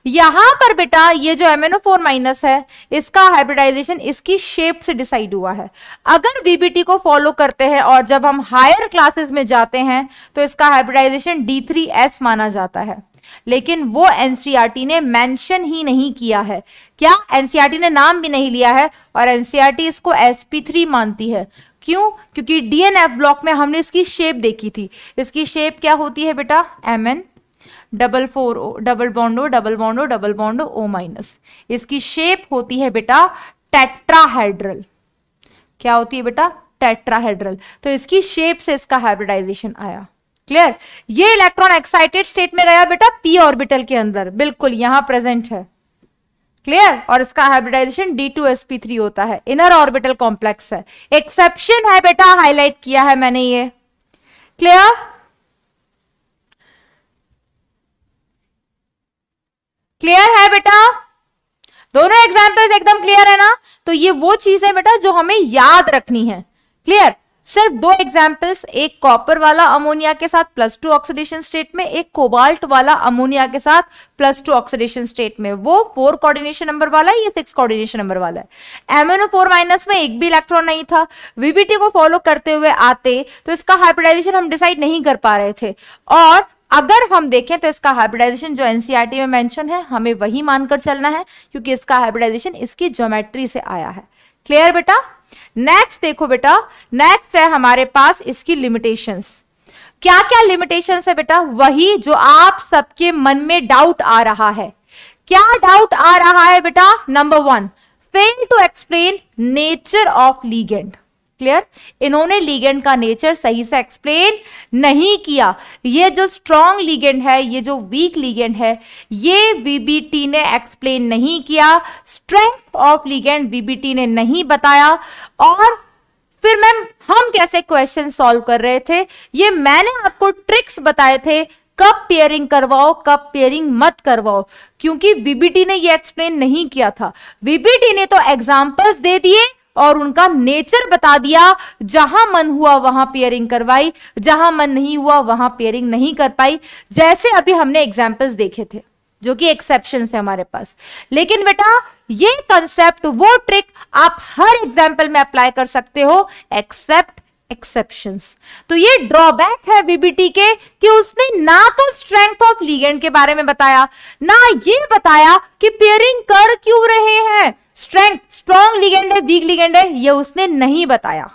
यहां पर बेटा ये जो एमएनओ फोर माइनस है इसका हाइब्रिडाइजेशन इसकी शेप से डिसाइड हुआ है अगर बीबीटी को फॉलो करते हैं और जब हम हायर क्लासेस में जाते हैं तो इसका हाइब्रिडाइजेशन डी थ्री एस माना जाता है लेकिन वो एनसीईआरटी e ने मेंशन ही नहीं किया है क्या एनसीईआरटी e ने नाम भी नहीं लिया है और एनसीईआरटी e इसको एसपी मानती है क्यों क्योंकि डीएनएफ ब्लॉक में हमने इसकी शेप देखी थी इसकी शेप क्या होती है बेटा M N double four O double bond O double bond O double bond O O minus इसकी शेप होती है बेटा टेट्राहेड्रल क्या होती है बेटा टेट्राहेड्रल तो इसकी शेप से इसका हाइब्रिडाइजेशन आया क्लियर ये इलेक्ट्रॉन एक्साइटेड स्टेट में गया बेटा पी ऑर्बिटल के अंदर बिल्कुल यहां प्रेजेंट है क्लियर और इसका हाइब्रिडाइजेशन D2sp3 होता है इनर ऑर्बिटल कॉम्प्लेक्स है एक्सेप्शन है बेटा हाईलाइट किया है मैंने ये क्लियर क्लियर है बेटा दोनों एग्जाम्पल्स एकदम क्लियर है ना तो ये वो चीज है बेटा जो हमें याद रखनी है क्लियर सिर्फ दो एग्जाम्पल्स एक कॉपर वाला अमोनिया के साथ प्लस टू ऑक्सीडेशन स्टेट में एक कोबाल्ट वाला अमोनिया के साथ प्लस टू ऑक्सीडेशन स्टेट में वो फोर कोऑर्डिनेशन नंबर वाला है ये सिक्स कोऑर्डिनेशन नंबर वाला है एमएनओ फोर माइनस में एक भी इलेक्ट्रॉन नहीं था वीबीटी को फॉलो करते हुए आते तो इसका हाइब्रिडाइजेशन हम डिसाइड नहीं कर पा रहे थे और अगर हम देखें तो इसका हाइब्रिडाइजेशन जो एनसीईआरटी e में मेंशन है हमें वही मानकर चलना है क्योंकि इसका हाइब्रिडाइजेशन इसकी ज्योमेट्री से आया है क्लियर बेटा नेक्स्ट देखो बेटा नेक्स्ट है हमारे पास इसकी लिमिटेशंस क्या क्या लिमिटेशन है बेटा वही जो आप सबके मन में डाउट आ रहा है क्या डाउट आ रहा है बेटा number one fail to explain nature of ligand clear इन्होंने लीगेंड का नेचर सही से एक्सप्लेन नहीं किया ये जो स्ट्रॉन्ग लीगेंड है ये जो वीक लीगेंड है ये बीबीटी ने एक्सप्लेन नहीं किया स्ट्रेंथ ऑफ लीगेंड बीबीटी ने नहीं बताया और फिर मैम हम कैसे क्वेश्चन सॉल्व कर रहे थे ये मैंने आपको ट्रिक्स बताए थे कब पेयरिंग करवाओ कब पेयरिंग मत करवाओ क्योंकि बीबीटी ने ये एक्सप्लेन नहीं किया था बीबीटी ने तो एग्जांपल्स दे दिए और उनका नेचर बता दिया जहां मन हुआ वहां पेयरिंग करवाई जहां मन नहीं हुआ वहां पेयरिंग नहीं कर पाई जैसे अभी हमने एग्जाम्पल्स देखे थे जो कि एक्सेप्शन है हमारे पास लेकिन बेटा ये कंसेप्ट वो ट्रिक आप हर एग्जाम्पल में अप्लाई कर सकते हो एक्सेप्ट एक्सेप्शन तो ये ड्रॉबैक है बीबीटी के कि उसने ना तो स्ट्रेंथ ऑफ लीगेंड के बारे में बताया ना ये बताया कि पेयरिंग कर क्यों रहे हैं स्ट्रेंथ स्ट्रॉन्ग लिगेंड है वीक लिगेंड है ये उसने नहीं बताया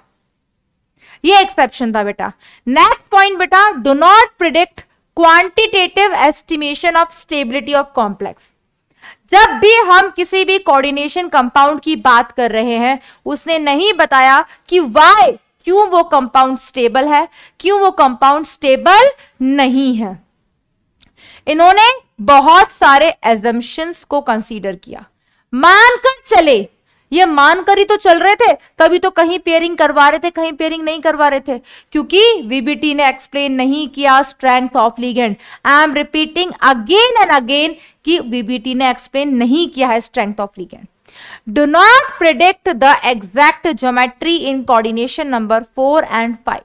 ये एक्सेप्शन था बेटा नेक्स्ट पॉइंट बेटा do not predict quantitative estimation of stability of complex जब भी हम किसी भी कोऑर्डिनेशन कंपाउंड की बात कर रहे हैं उसने नहीं बताया कि वाई क्यों वो कंपाउंड स्टेबल है क्यों वो कंपाउंड स्टेबल नहीं है इन्होंने बहुत सारे एजम्पन्स को कंसीडर किया मानकर चले ये मानकर ही तो चल रहे थे कभी तो कहीं पेयरिंग करवा रहे थे कहीं पेयरिंग नहीं करवा रहे थे क्योंकि वीबीटी ने एक्सप्लेन नहीं किया strength of ligand I am repeating again and again कि वीबीटी ने एक्सप्लेन नहीं किया है strength of ligand do not predict the exact geometry in coordination number four and five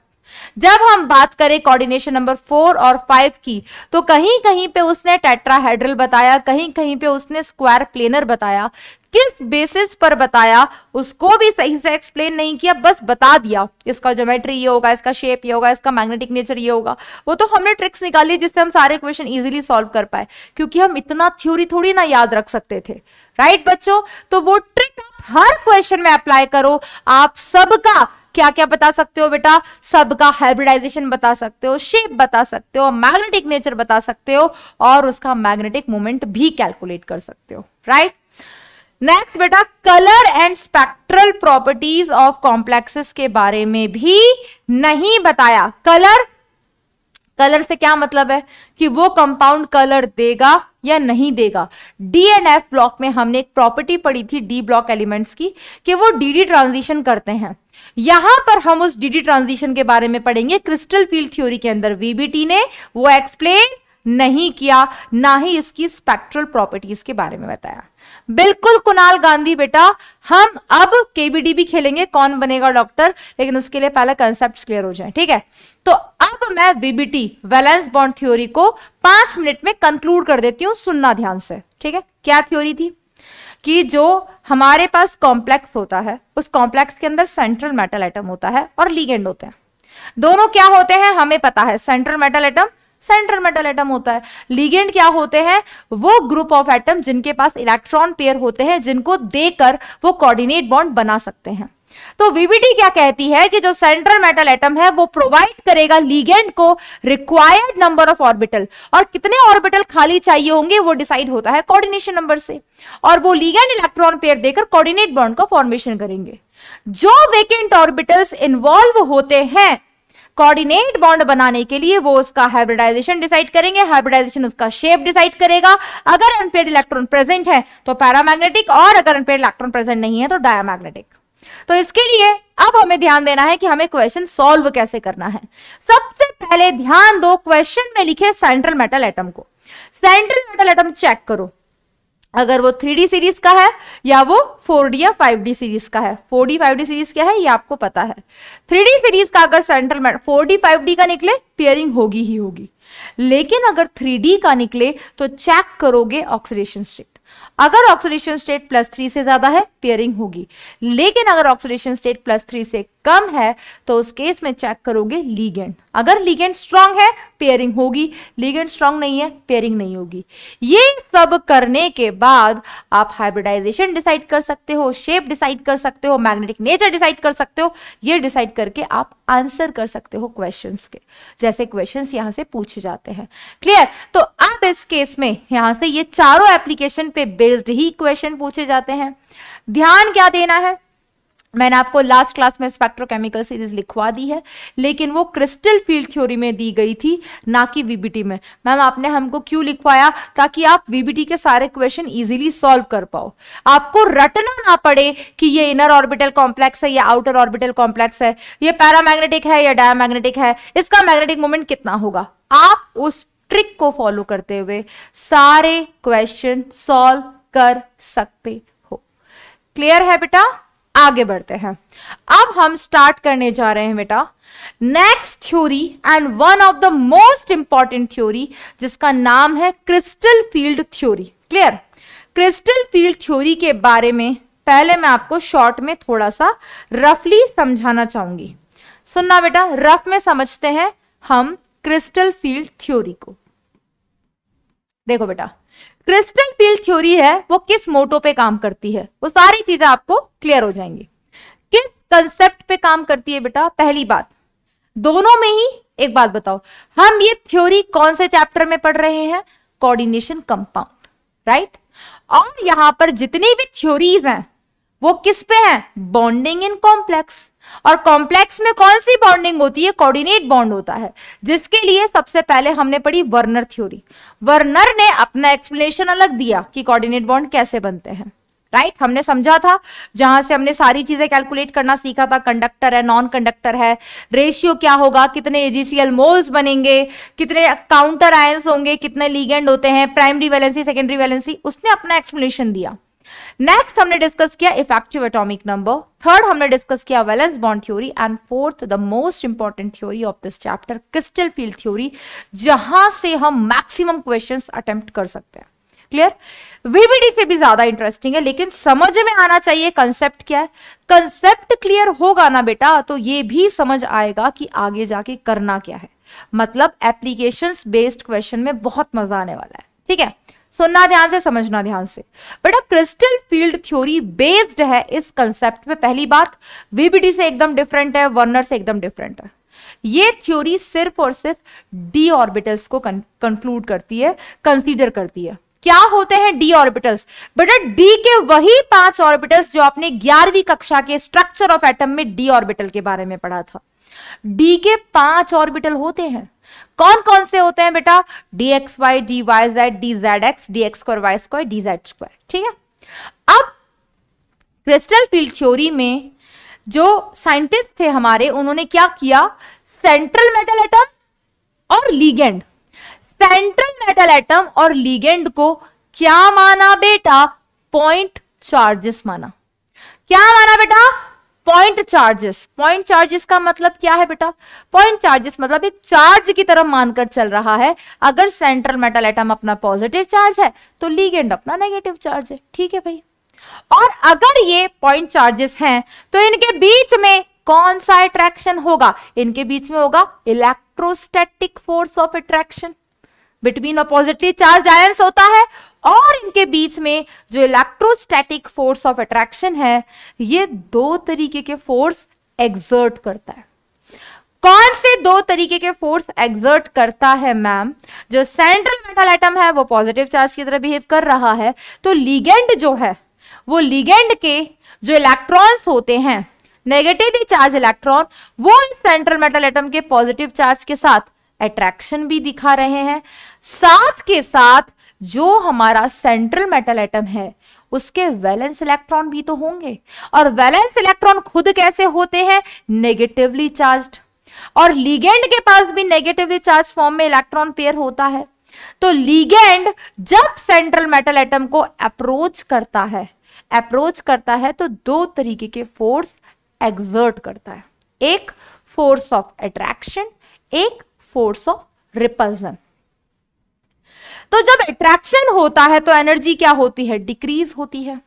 जब हम बात करें कोऑर्डिनेशन नंबर फोर और फाइव की तो कहीं कहीं पे उसने टेट्राहेड्रल बताया कहीं कहीं पे उसने स्क्वायर प्लेनर बताया किस बेसिस पर बताया उसको भी सही से एक्सप्लेन नहीं किया बस बता दिया इसका ज्योमेट्री ये होगा इसका शेप ये होगा इसका मैग्नेटिक नेचर ये होगा वो तो हमने ट्रिक्स निकाली जिससे हम सारे क्वेश्चन इजिली सॉल्व कर पाए क्योंकि हम इतना थ्योरी थोड़ी ना याद रख सकते थे राइट बच्चों तो वो ट्रिक हर क्वेश्चन में अप्लाई करो आप सबका क्या क्या बता सकते हो बेटा सबका हाइब्रिडाइजेशन बता सकते हो शेप बता सकते हो मैग्नेटिक नेचर बता सकते हो और उसका मैग्नेटिक मोमेंट भी कैलकुलेट कर सकते हो राइट right? नेक्स्ट बेटा colour and spectral properties of complexes के बारे में भी नहीं बताया कलर कलर से क्या मतलब है कि वो कंपाउंड कलर देगा या नहीं देगा डी एंड एफ ब्लॉक में हमने एक प्रॉपर्टी पढ़ी थी डी ब्लॉक एलिमेंट्स की कि वो डी डी ट्रांजिशन करते हैं यहां पर हम उस डीडी ट्रांजिशन के बारे में पढ़ेंगे क्रिस्टल फील्ड थ्योरी के अंदर वीबीटी ने वो एक्सप्लेन नहीं किया ना ही इसकी स्पेक्ट्रल प्रॉपर्टीज के बारे में बताया बिल्कुल कुणाल गांधी बेटा हम अब केबीडी भी खेलेंगे कौन बनेगा डॉक्टर लेकिन उसके लिए पहले कंसेप्ट क्लियर हो जाए ठीक है तो अब मैं वीबीटी वैलेंस बॉन्ड थ्योरी को पांच मिनट में कंक्लूड कर देती हूं सुनना ध्यान से ठीक है क्या थ्योरी थी कि जो हमारे पास कॉम्प्लेक्स होता है उस कॉम्प्लेक्स के अंदर सेंट्रल मेटल एटम होता है और लीगेंड होते हैं दोनों क्या होते हैं हमें पता है central metal atom central metal atom होता है लीगेंड क्या होते हैं वो ग्रुप ऑफ एटम जिनके पास इलेक्ट्रॉन पेयर होते हैं जिनको देकर वो कोऑर्डिनेट बॉन्ड बना सकते हैं तो वीबीटी क्या कहती है कि जो सेंट्रल मेटल एटम है वो प्रोवाइड करेगा लीगेंड को रिक्वायर्ड नंबर ऑफ ऑर्बिटल और कितने ऑर्बिटल खाली चाहिए होंगे वो डिसाइड होता है कोऑर्डिनेशन नंबर से और वो लीगेंड इलेक्ट्रॉन पेयर देकर कोऑर्डिनेट बॉन्ड का फॉर्मेशन करेंगे जो वेकेंट ऑर्बिटल्स इन्वॉल्व होते हैं कोऑर्डिनेट बॉन्ड बनाने के लिए वो उसका हाइब्रिडाइजेशन डिसाइड करेंगे हाइब्रिडाइजेशन उसका शेप डिसाइड करेगा अगर अनपेड इलेक्ट्रॉन प्रेजेंट है तो पैरामैग्नेटिक और अगर अनपेड इलेक्ट्रॉन प्रेजेंट नहीं है तो मैग्नेटिक तो इसके लिए अब हमें ध्यान देना है कि हमें क्वेश्चन सॉल्व कैसे करना है सबसे पहले ध्यान दो क्वेश्चन में लिखे सेंट्रल मेटल एटम को सेंट्रल मेटल एटम चेक करो अगर वो थ्री सीरीज का है या वो फोर या फाइव सीरीज का है फोर डी सीरीज क्या है ये आपको पता है थ्री सीरीज का अगर सेंट्रल मेटल फोर डी का निकले पेयरिंग होगी ही होगी लेकिन अगर थ्री का निकले तो चेक करोगे ऑक्सीडेशन स्ट्रिक अगर ऑक्सीडेशन स्टेट प्लस थ्री से ज्यादा है पेयरिंग होगी लेकिन अगर ऑक्सीडेशन स्टेट प्लस थ्री से कम है तो उस केस में चेक करोगे लीगेंड अगर लीगेंड स्ट्रांग है पेयरिंग होगी लीगेंड स्ट्रांग नहीं है पेयरिंग नहीं होगी ये सब करने के बाद आप हाइब्रिडाइजेशन डिसाइड कर सकते हो शेप डिसाइड कर सकते हो मैग्नेटिक नेचर डिसाइड कर सकते हो ये डिसाइड करके आप आंसर कर सकते हो क्वेश्चन के जैसे क्वेश्चन यहां से पूछे जाते हैं क्लियर तो अब इस केस में यहां से ये चारों एप्लीकेशन पे बेस्ड ही क्वेश्चन पूछे जाते हैं ध्यान क्या देना है मैंने आपको लास्ट क्लास में स्पेक्ट्रोकेमिकल सीरीज लिखवा दी है लेकिन वो क्रिस्टल फील्ड थ्योरी में दी गई थी ना कि वीबीटी में मैम आपने हमको क्यों लिखवाया ताकि आप वीबीटी के सारे क्वेश्चन इजीली सॉल्व कर पाओ आपको रटना ना पड़े कि ये इनर ऑर्बिटल कॉम्प्लेक्स है या आउटर ऑर्बिटल कॉम्प्लेक्स है ये पैरामैग्नेटिक है या डायमैग्नेटिक है इसका मैग्नेटिक मूवमेंट कितना होगा आप उस ट्रिक को फॉलो करते हुए सारे क्वेश्चन सॉल्व कर सकते हो क्लियर है बेटा आगे बढ़ते हैं अब हम स्टार्ट करने जा रहे हैं बेटा next theory and one of the most important theory जिसका नाम है crystal field theory clear crystal field theory के बारे में पहले मैं आपको शॉर्ट में थोड़ा सा रफली समझाना चाहूंगी सुनना बेटा रफ में समझते हैं हम क्रिस्टल फील्ड थ्योरी को देखो बेटा क्रिस्टल फील्ड थ्योरी है वो किस मोटो पे काम करती है वो सारी चीजें आपको क्लियर हो जाएंगी किस कंसेप्ट पे काम करती है बेटा पहली बात दोनों में ही एक बात बताओ हम ये थ्योरी कौन से चैप्टर में पढ़ रहे हैं कोऑर्डिनेशन कंपाउंड राइट और यहां पर जितनी भी थ्योरीज हैं वो किस पे हैं बॉन्डिंग इन कॉम्प्लेक्स और कॉम्प्लेक्स में कौन सी बॉन्डिंग होती है कोऑर्डिनेट बॉन्ड होता है जिसके लिए सबसे पहले हमने पढ़ी वर्नर थ्योरी वर्नर ने अपना एक्सप्लेनेशन अलग दिया कि कोऑर्डिनेट बॉन्ड कैसे बनते हैं राइट right? हमने समझा था जहां से हमने सारी चीजें कैलकुलेट करना सीखा था कंडक्टर है नॉन कंडक्टर है रेशियो क्या होगा कितने एजीसीएल मोल्स बनेंगे कितने काउंटर आयंस होंगे कितने लीगेंड होते हैं प्राइमरी वैलेंसी सेकेंडरी वैलेंसी उसने अपना एक्सप्लेनेशन दिया नेक्स्ट हमने डिस्कस किया इफेक्टिव एटॉमिक नंबर थर्ड हमने डिस्कस किया valence bond theory and fourth the most important theory of this chapter crystal field theory जहां से हम मैक्सिमम क्वेश्चन अटेम्प्ट कर सकते हैं क्लियर वीबीडी से भी ज्यादा इंटरेस्टिंग है लेकिन समझ में आना चाहिए कंसेप्ट क्या है कंसेप्ट क्लियर होगा ना बेटा तो ये भी समझ आएगा कि आगे जाके करना क्या है मतलब एप्लीकेशन बेस्ड क्वेश्चन में बहुत मजा आने वाला है ठीक है सुनना ध्यान से समझना ध्यान से बेटा क्रिस्टल फील्ड थ्योरी बेस्ड है इस कंसेप्ट पे पहली बात वीबीडी से एकदम डिफरेंट है वर्नर से एकदम डिफरेंट है ये थ्योरी सिर्फ और सिर्फ डी ऑर्बिटल्स को कंक्लूड करती है कंसीडर करती है क्या होते हैं डी ऑर्बिटल्स बेटा डी के वही पांच ऑर्बिटल्स जो आपने ग्यारहवीं कक्षा के स्ट्रक्चर ऑफ एटम में डी ऑर्बिटल के बारे में पढ़ा था डी के पांच ऑर्बिटल होते हैं कौन कौन से होते हैं बेटा D X Y D Y Z D Z X D X square Y square D Z square ठीक है अब क्रिस्टल फील्ड थ्योरी में जो साइंटिस्ट थे हमारे उन्होंने क्या किया सेंट्रल मेटल एटम और लीगेंड सेंट्रल मेटल एटम और लीगेंड को क्या माना बेटा पॉइंट चार्जेस माना क्या माना बेटा पॉइंट चार्जेस पॉइंट चार्जेस का मतलब क्या है बेटा पॉइंट चार्जेस मतलब एक चार्ज की तरह मानकर चल रहा है अगर सेंट्रल मेटल एटम अपना पॉजिटिव चार्ज है तो लीगेंड अपना नेगेटिव चार्ज है ठीक है भाई और अगर ये पॉइंट चार्जेस हैं तो इनके बीच में कौन सा अट्रैक्शन होगा इनके बीच में होगा electrostatic force of attraction between oppositely charge ions होता है और इनके बीच में जो इलेक्ट्रोस्टैटिक फोर्स ऑफ अट्रैक्शन है ये दो तरीके के फोर्स एग्जर्ट करता है कौन से दो तरीके के फोर्स एग्जर्ट करता है मैम जो सेंट्रल मेटल एटम है वो पॉजिटिव चार्ज की तरह बिहेव कर रहा है तो लीगेंड जो है वो लीगेंड के जो इलेक्ट्रॉन्स होते हैं नेगेटिवली चार्ज इलेक्ट्रॉन वो सेंट्रल मेटल एटम के पॉजिटिव चार्ज के साथ अट्रैक्शन भी दिखा रहे हैं साथ के साथ जो हमारा सेंट्रल मेटल एटम है उसके वैलेंस इलेक्ट्रॉन भी तो होंगे और वैलेंस इलेक्ट्रॉन खुद कैसे होते हैं नेगेटिवली चार्ज्ड और लीगेंड के पास भी नेगेटिवली चार्ज फॉर्म में इलेक्ट्रॉन पेयर होता है तो लीगेंड जब सेंट्रल मेटल एटम को अप्रोच करता है अप्रोच करता है तो दो तरीके के फोर्स एग्जर्ट करता है एक फोर्स ऑफ अट्रैक्शन एक फोर्स ऑफ रिपल्सन तो जब अट्रैक्शन होता है तो एनर्जी क्या होती है डिक्रीज होती है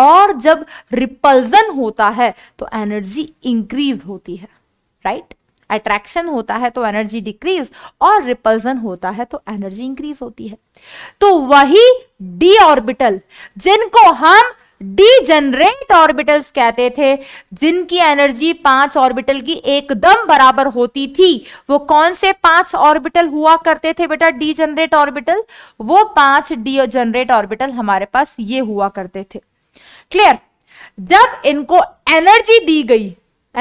और जब रिपल्जन होता है तो एनर्जी इंक्रीज होती है राइट अट्रैक्शन होता है तो एनर्जी डिक्रीज और रिपल्जन होता है तो एनर्जी इंक्रीज होती है तो वही डी ऑर्बिटल जिनको हम डीजनरेट ऑर्बिटल्स कहते थे जिनकी एनर्जी पांच ऑर्बिटल की एकदम बराबर होती थी वो कौन से पांच ऑर्बिटल हुआ करते थे बेटा डीजनरेट ऑर्बिटल वो पांच डीजनरेट ऑर्बिटल हमारे पास ये हुआ करते थे क्लियर जब इनको एनर्जी दी गई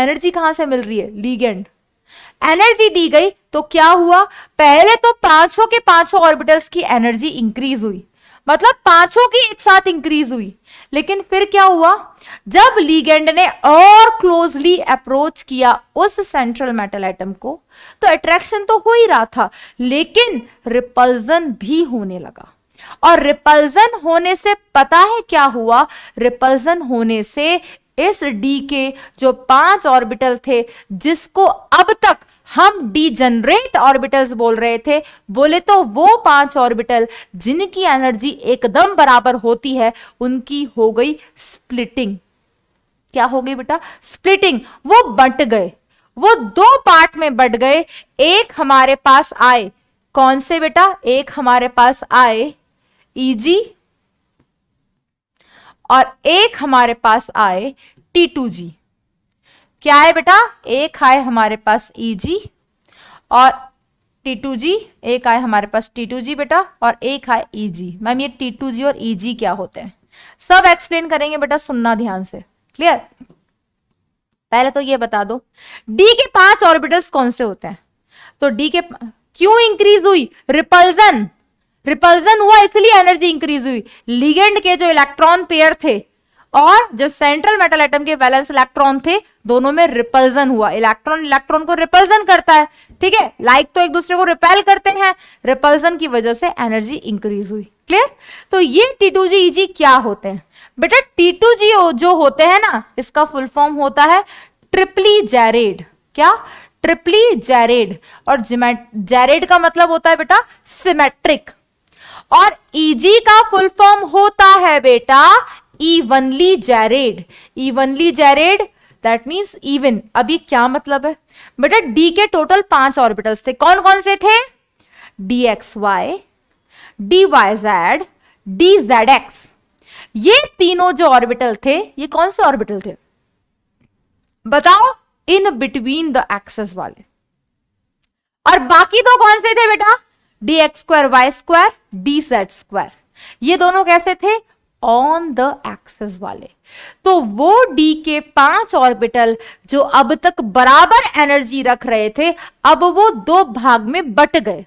एनर्जी कहां से मिल रही है लीगेंड एनर्जी दी गई तो क्या हुआ पहले तो पांचों के पांचों ऑर्बिटल्स की एनर्जी इंक्रीज हुई मतलब पांचों की एक साथ इंक्रीज हुई लेकिन फिर क्या हुआ जब लीगेंड ने और क्लोजली अप्रोच किया उस सेंट्रल मेटल एटम को तो अट्रैक्शन तो हो ही रहा था लेकिन रिपल्जन भी होने लगा और रिपल्जन होने से पता है क्या हुआ रिपल्जन होने से इस डी के जो पांच ऑर्बिटल थे जिसको अब तक हम डिजनरेट ऑर्बिटल्स बोल रहे थे बोले तो वो पांच ऑर्बिटल जिनकी एनर्जी एकदम बराबर होती है उनकी हो गई स्प्लिटिंग क्या हो गई बेटा स्प्लिटिंग वो बट गए वो दो पार्ट में बट गए एक हमारे पास आए कौन से बेटा एक हमारे पास आए ईजी e और एक हमारे पास आए टी टू जी क्या है बेटा एक आए हमारे पास ई e जी और टी टू जी एक आए हमारे पास टी टू जी बेटा और एक आए ई जी मैम ये टी टू जी और ई e जी क्या होते हैं सब एक्सप्लेन करेंगे बेटा सुनना ध्यान से क्लियर पहले तो ये बता दो डी के पांच ऑर्बिटल्स कौन से होते हैं तो डी के क्यों इंक्रीज हुई रिपल्जन रिपल्जन हुआ इसलिए एनर्जी इंक्रीज हुई लिगेंड के जो इलेक्ट्रॉन पेयर थे और जो सेंट्रल मेटल एटम के वैलेंस इलेक्ट्रॉन थे दोनों में रिपल्जन हुआ इलेक्ट्रॉन इलेक्ट्रॉन को रिपल्जन करता है ठीक है लाइक तो एक दूसरे को रिपेल करते हैं रिपल्जन की वजह से एनर्जी इंक्रीज हुई क्लियर तो ये टी टू जी जी क्या होते हैं बेटा टी टू जी जो होते हैं ना इसका फुल फॉर्म होता है ट्रिपली जेरेड क्या ट्रिपली जेरेड और जेरेड का मतलब होता है बेटा सिमेट्रिक और ईजी e का फुल फॉर्म होता है बेटा evenly jarred evenly jarred That means even. अब ये क्या मतलब है बेटा D के टोटल पांच ऑर्बिटल्स थे कौन कौन से थे D X Y D Y Z D Z X ये तीनों जो ऑर्बिटल थे ये कौन से ऑर्बिटल थे बताओ इन बिटवीन द एक्सेस वाले और बाकी दो कौन से थे बेटा D X square Y square D Z square ये दोनों कैसे थे ऑन द एक्सेस वाले तो वो डी के पांच ऑर्बिटल जो अब तक बराबर एनर्जी रख रहे थे अब वो दो भाग में बट गए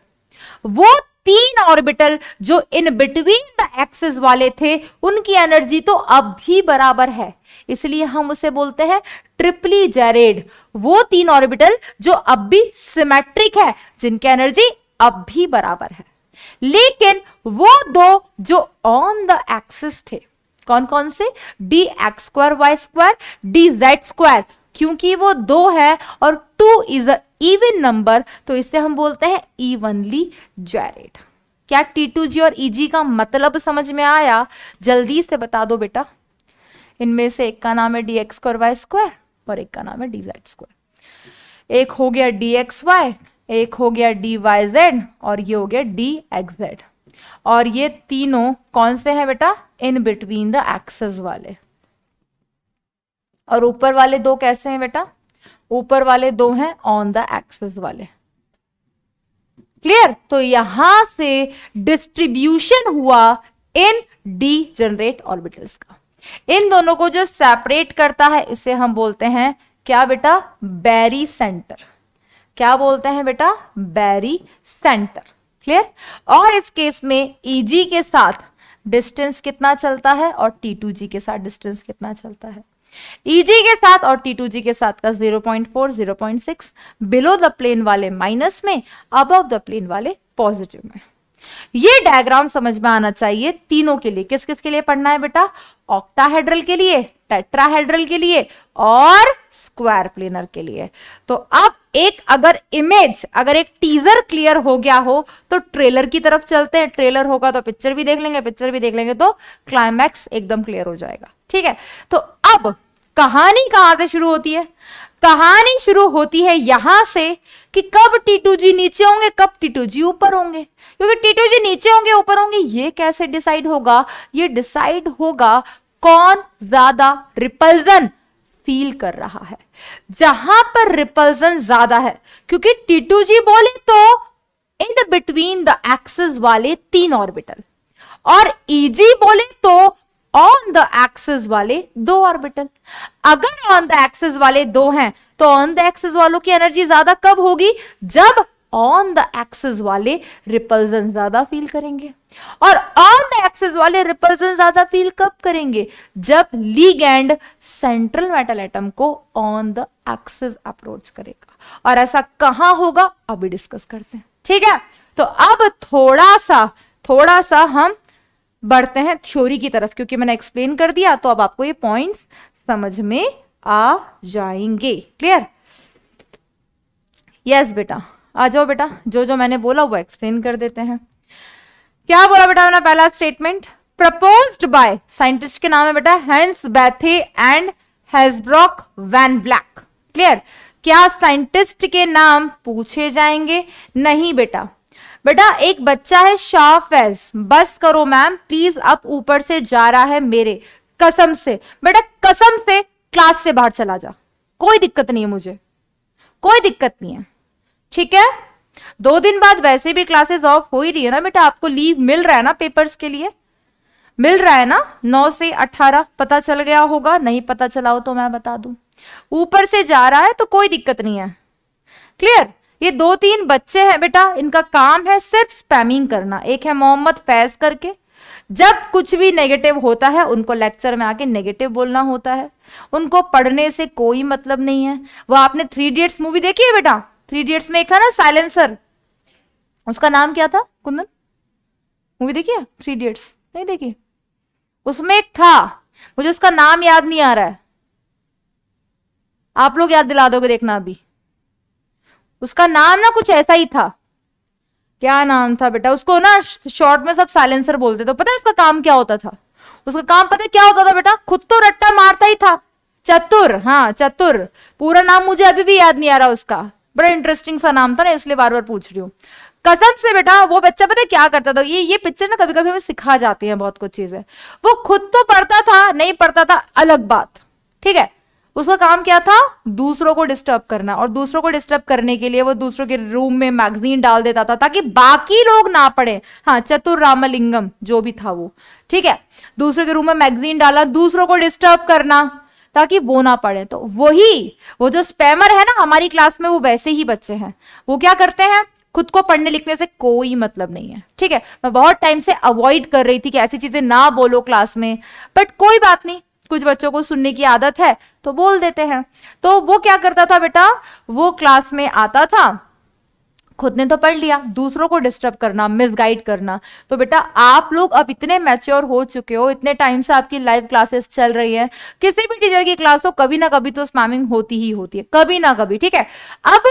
वो तीन ऑर्बिटल जो इन बिटवीन द एक्सेस वाले थे उनकी एनर्जी तो अब भी बराबर है इसलिए हम उसे बोलते हैं ट्रिपली जेरेड वो तीन ऑर्बिटल जो अब भी सिमेट्रिक है जिनकी एनर्जी अब भी बराबर है लेकिन वो दो जो ऑन द एक्सिस थे कौन कौन से D X square Y square D Z square क्योंकि वो दो है और two is a even number तो इससे हम बोलते हैं इवनली जैरेड क्या टी टू जी और ई e जी का मतलब समझ में आया जल्दी से बता दो बेटा इनमें से एक का नाम है D X square Y square और एक का नाम है डी जेड स्क्वायर एक हो गया डी एक्स वाई एक हो गया डी वाई जेड और ये हो गया डी एक्स जेड और ये तीनों कौन से हैं बेटा इन बिटवीन द एक्सेस वाले और ऊपर वाले दो कैसे हैं बेटा ऊपर वाले दो हैं ऑन द एक्सेस वाले क्लियर तो यहां से डिस्ट्रीब्यूशन हुआ इन डी जनरेट ऑर्बिटल्स का इन दोनों को जो सेपरेट करता है इसे हम बोलते हैं क्या बेटा बैरी सेंटर क्या बोलते हैं बेटा बैरी सेंटर क्लियर और इस केस में ईजी e के साथ डिस्टेंस कितना चलता है और टी टू जी के साथ डिस्टेंस कितना चलता है ईजी e के साथ और टी टू जी के साथ का 0.4, 0.6 बिलो द प्लेन वाले माइनस में अब द प्लेन वाले पॉजिटिव में ये डायग्राम समझ में आना चाहिए तीनों के लिए किस किस के लिए पढ़ना है बेटा ऑक्टाहेड्रल के लिए टेट्राहेड्रल के लिए और स्क्वायर प्लेनर के लिए तो अब एक अगर इमेज अगर एक टीजर क्लियर हो गया हो तो ट्रेलर की तरफ चलते हैं ट्रेलर होगा तो पिक्चर भी देख लेंगे पिक्चर भी देख लेंगे तो क्लाइमैक्स एकदम क्लियर हो जाएगा ठीक है तो अब कहानी कहां से शुरू होती है कहानी शुरू होती है यहां से कि कब टीटू जी नीचे होंगे कब टीटू जी ऊपर होंगे क्योंकि टीटू जी नीचे होंगे ऊपर होंगे ये कैसे डिसाइड होगा ये डिसाइड होगा कौन ज्यादा रिपल्जन फील कर रहा है जहां पर रिपल्सन ज्यादा है क्योंकि टीटू जी बोले तो इन बिटवीन द एक्सेस वाले तीन ऑर्बिटल और ईजी e बोले तो ऑन द एक्सेस वाले दो ऑर्बिटल अगर ऑन द एक्सेस वाले दो हैं तो ऑन द एक्सेस वालों की एनर्जी ज्यादा कब होगी जब ऑन द एक्सेस वाले रिपल्सन ज्यादा फील करेंगे और ऑन द एक्सेस वाले रिपल्सन ज्यादा फील कब करेंगे जब लीगैंड सेंट्रल मेटल एटम को ऑन द एक्सेस अप्रोच करेगा और ऐसा कहां होगा अभी डिस्कस करते हैं ठीक है तो अब थोड़ा सा थोड़ा सा हम बढ़ते हैं थ्योरी की तरफ क्योंकि मैंने एक्सप्लेन कर दिया तो अब आपको ये पॉइंट्स समझ में आ जाएंगे क्लियर यस बेटा आ जाओ बेटा जो जो मैंने बोला वो एक्सप्लेन कर देते हैं क्या बोला बेटा मैंने पहला स्टेटमेंट प्रपोज बाय साइंटिस्ट के नाम है बेटा Hans Bethe and Hasbrouck Van Vleck clear क्या साइंटिस्ट के नाम पूछे जाएंगे नहीं बेटा बेटा एक बच्चा है शाहफैज बस करो मैम प्लीज अब ऊपर से जा रहा है मेरे कसम से बेटा कसम से क्लास से बाहर चला जा कोई दिक्कत नहीं है मुझे कोई दिक्कत नहीं है ठीक है दो दिन बाद वैसे भी क्लासेस ऑफ हो ही रही है ना बेटा आपको लीव मिल रहा है ना पेपर्स के लिए मिल रहा है ना नौ से अठारह पता चल गया होगा नहीं पता चला हो तो मैं बता दू ऊपर से जा रहा है तो कोई दिक्कत नहीं है क्लियर ये दो तीन बच्चे हैं बेटा इनका काम है सिर्फ स्पैमिंग करना एक है मोहम्मद फैज करके जब कुछ भी नेगेटिव होता है उनको लेक्चर में आके नेगेटिव बोलना होता है उनको पढ़ने से कोई मतलब नहीं है वो आपने थ्री इडियट्स मूवी देखी है बेटा थ्री इडियट्स में एक है ना साइलेंसर उसका नाम क्या था कुंदन मूवी देखी है थ्री इडियट्स नहीं देखी उसमें एक था मुझे उसका नाम याद नहीं आ रहा है आप लोग याद दिला दोगे देखना अभी उसका नाम ना कुछ ऐसा ही था क्या नाम था बेटा उसको ना शॉर्ट में सब साइलेंसर बोलते थे तो पता है उसका काम क्या होता था उसका काम पता है क्या होता था बेटा खुद तो रट्टा मारता ही था चतुर हाँ चतुर पूरा नाम मुझे अभी भी याद नहीं आ रहा उसका बड़ा इंटरेस्टिंग सा नाम था ना इसलिए बार बार पूछ रही हूँ कसम से बेटा वो बच्चा पता क्या करता था ये ये पिक्चर ना कभी कभी हमें सिखा जाती है बहुत कुछ चीजें वो खुद तो पढ़ता था नहीं पढ़ता था अलग बात ठीक है उसका काम क्या था दूसरों को डिस्टर्ब करना और दूसरों को डिस्टर्ब करने के लिए वो दूसरों के रूम में मैगजीन डाल देता था ताकि बाकी लोग ना पढ़े हाँ चतुर रामलिंगम जो भी था वो ठीक है दूसरों के रूम में मैगजीन डाला दूसरों को डिस्टर्ब करना ताकि वो ना पढ़े तो वही वो जो स्पैमर है ना हमारी क्लास में वो वैसे ही बच्चे हैं वो क्या करते हैं खुद को पढ़ने लिखने से कोई मतलब नहीं है ठीक है मैं बहुत टाइम से अवॉइड कर रही थी कि ऐसी चीजें ना बोलो क्लास में बट कोई बात नहीं कुछ बच्चों को सुनने की आदत है तो बोल देते हैं तो वो क्या करता था बेटा वो क्लास में आता था खुद ने तो पढ़ लिया दूसरों को डिस्टर्ब करना मिसगाइड करना तो बेटा आप लोग अब इतने मैच्योर हो चुके हो इतने टाइम से आपकी लाइव क्लासेस चल रही है किसी भी टीचर की क्लास हो कभी ना कभी तो स्मैमिंग होती ही होती है कभी ना कभी ठीक है अब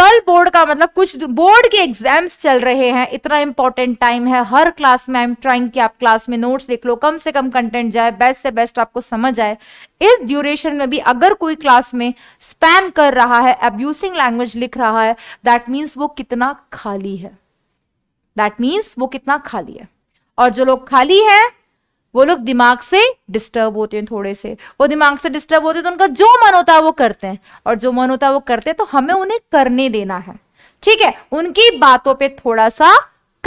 कल बोर्ड का मतलब कुछ बोर्ड के एग्जाम्स चल रहे हैं इतना इंपॉर्टेंट टाइम है हर क्लास में आई एम ट्राइंग कि आप क्लास में नोट्स लिख लो कम से कम कंटेंट जाए बेस्ट से बेस्ट आपको समझ आए इस ड्यूरेशन में भी अगर कोई क्लास में स्पैम कर रहा है अब्यूसिंग लैंग्वेज लिख रहा है दैट मीन्स वो कितना खाली है दैट मीन्स वो कितना खाली है और जो लोग खाली है वो लोग दिमाग से डिस्टर्ब होते हैं थोड़े से वो दिमाग से डिस्टर्ब होते हैं तो उनका जो मन होता है वो करते हैं और जो मन होता है वो करते हैं तो हमें उन्हें करने देना है ठीक है उनकी बातों पे थोड़ा सा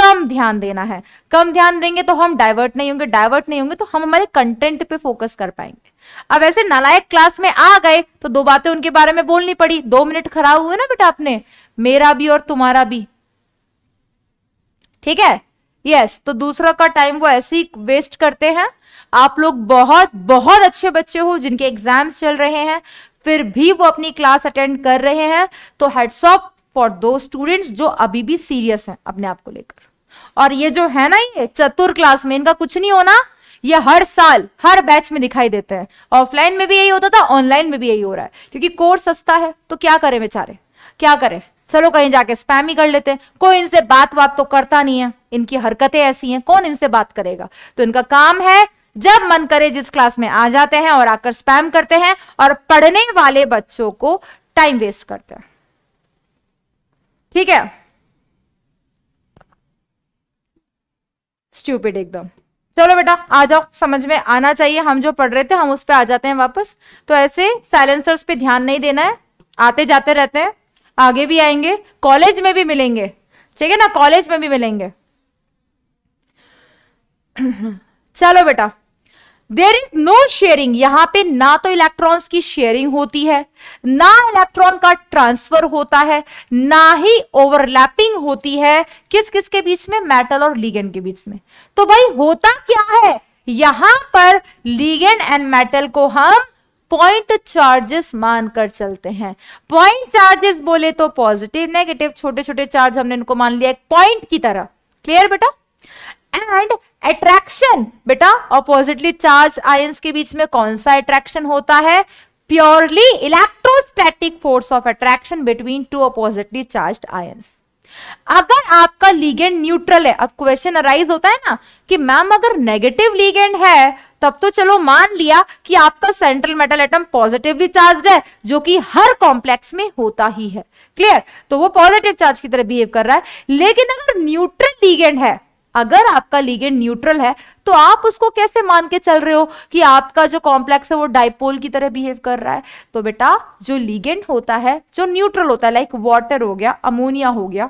कम ध्यान देना है कम ध्यान देंगे तो हम डाइवर्ट नहीं होंगे डाइवर्ट नहीं होंगे तो हम हमारे कंटेंट पे फोकस कर पाएंगे अब ऐसे नालायक क्लास में आ गए तो दो बातें उनके बारे में बोलनी पड़ी दो मिनट खराब हुए ना बेटा आपने मेरा भी और तुम्हारा भी ठीक है यस yes, तो दूसरा का टाइम वो ऐसे ही वेस्ट करते हैं आप लोग बहुत बहुत अच्छे बच्चे हो जिनके एग्जाम्स चल रहे हैं फिर भी वो अपनी क्लास अटेंड कर रहे हैं तो हेड्स ऑफ फॉर दो स्टूडेंट्स जो अभी भी सीरियस हैं अपने आप को लेकर और ये जो है ना ये चतुर क्लास में इनका कुछ नहीं होना ये हर साल हर बैच में दिखाई देते हैं ऑफलाइन में भी यही होता था ऑनलाइन में भी यही हो रहा है क्योंकि कोर्स सस्ता है तो क्या करें बेचारे क्या करें चलो कहीं जाके स्पैम ही कर लेते हैं कोई इनसे बात बात तो करता नहीं है इनकी हरकतें ऐसी हैं कौन इनसे बात करेगा तो इनका काम है जब मन करे जिस क्लास में आ जाते हैं और आकर स्पैम करते हैं और पढ़ने वाले बच्चों को टाइम वेस्ट करते हैं ठीक है स्ट्यूपिड एकदम चलो बेटा आ जाओ समझ में आना चाहिए हम जो पढ़ रहे थे हम उस पर आ जाते हैं वापस तो ऐसे साइलेंसर्स पे ध्यान नहीं देना है आते जाते रहते हैं आगे भी आएंगे कॉलेज में भी मिलेंगे ठीक है ना कॉलेज में भी मिलेंगे चलो बेटा देर इज नो शेयरिंग यहां पे ना तो इलेक्ट्रॉन्स की शेयरिंग होती है ना इलेक्ट्रॉन का ट्रांसफर होता है ना ही ओवरलैपिंग होती है किस किस के बीच में मेटल और लीगन के बीच में तो भाई होता क्या है यहां पर लीगन एंड मेटल को हम पॉइंट चार्जेस मानकर चलते हैं पॉइंट चार्जेस बोले तो पॉजिटिव नेगेटिव छोटे छोटे चार्ज हमने इनको मान लिया एक पॉइंट की तरह क्लियर बेटा एंड अट्रैक्शन बेटा अपोजिटली चार्ज आयंस के बीच में कौन सा अट्रैक्शन होता है purely electrostatic force of attraction between two oppositely charge ions अगर आपका लीगेंड न्यूट्रल है अब क्वेश्चन अराइज होता है ना कि मैम अगर नेगेटिव लीगेंड है तब तो चलो मान लिया कि आपका central metal atom positively charge है जो कि हर कॉम्प्लेक्स में होता ही है क्लियर तो वो पॉजिटिव चार्ज की तरह बिहेव कर रहा है लेकिन अगर न्यूट्रल लीगेंड है अगर आपका लीगेंड न्यूट्रल है तो आप उसको कैसे मान के चल रहे हो कि आपका जो कॉम्प्लेक्स है वो डाइपोल की तरह बिहेव कर रहा है तो बेटा जो लीगेंड होता है जो न्यूट्रल होता है लाइक वाटर हो गया अमोनिया हो गया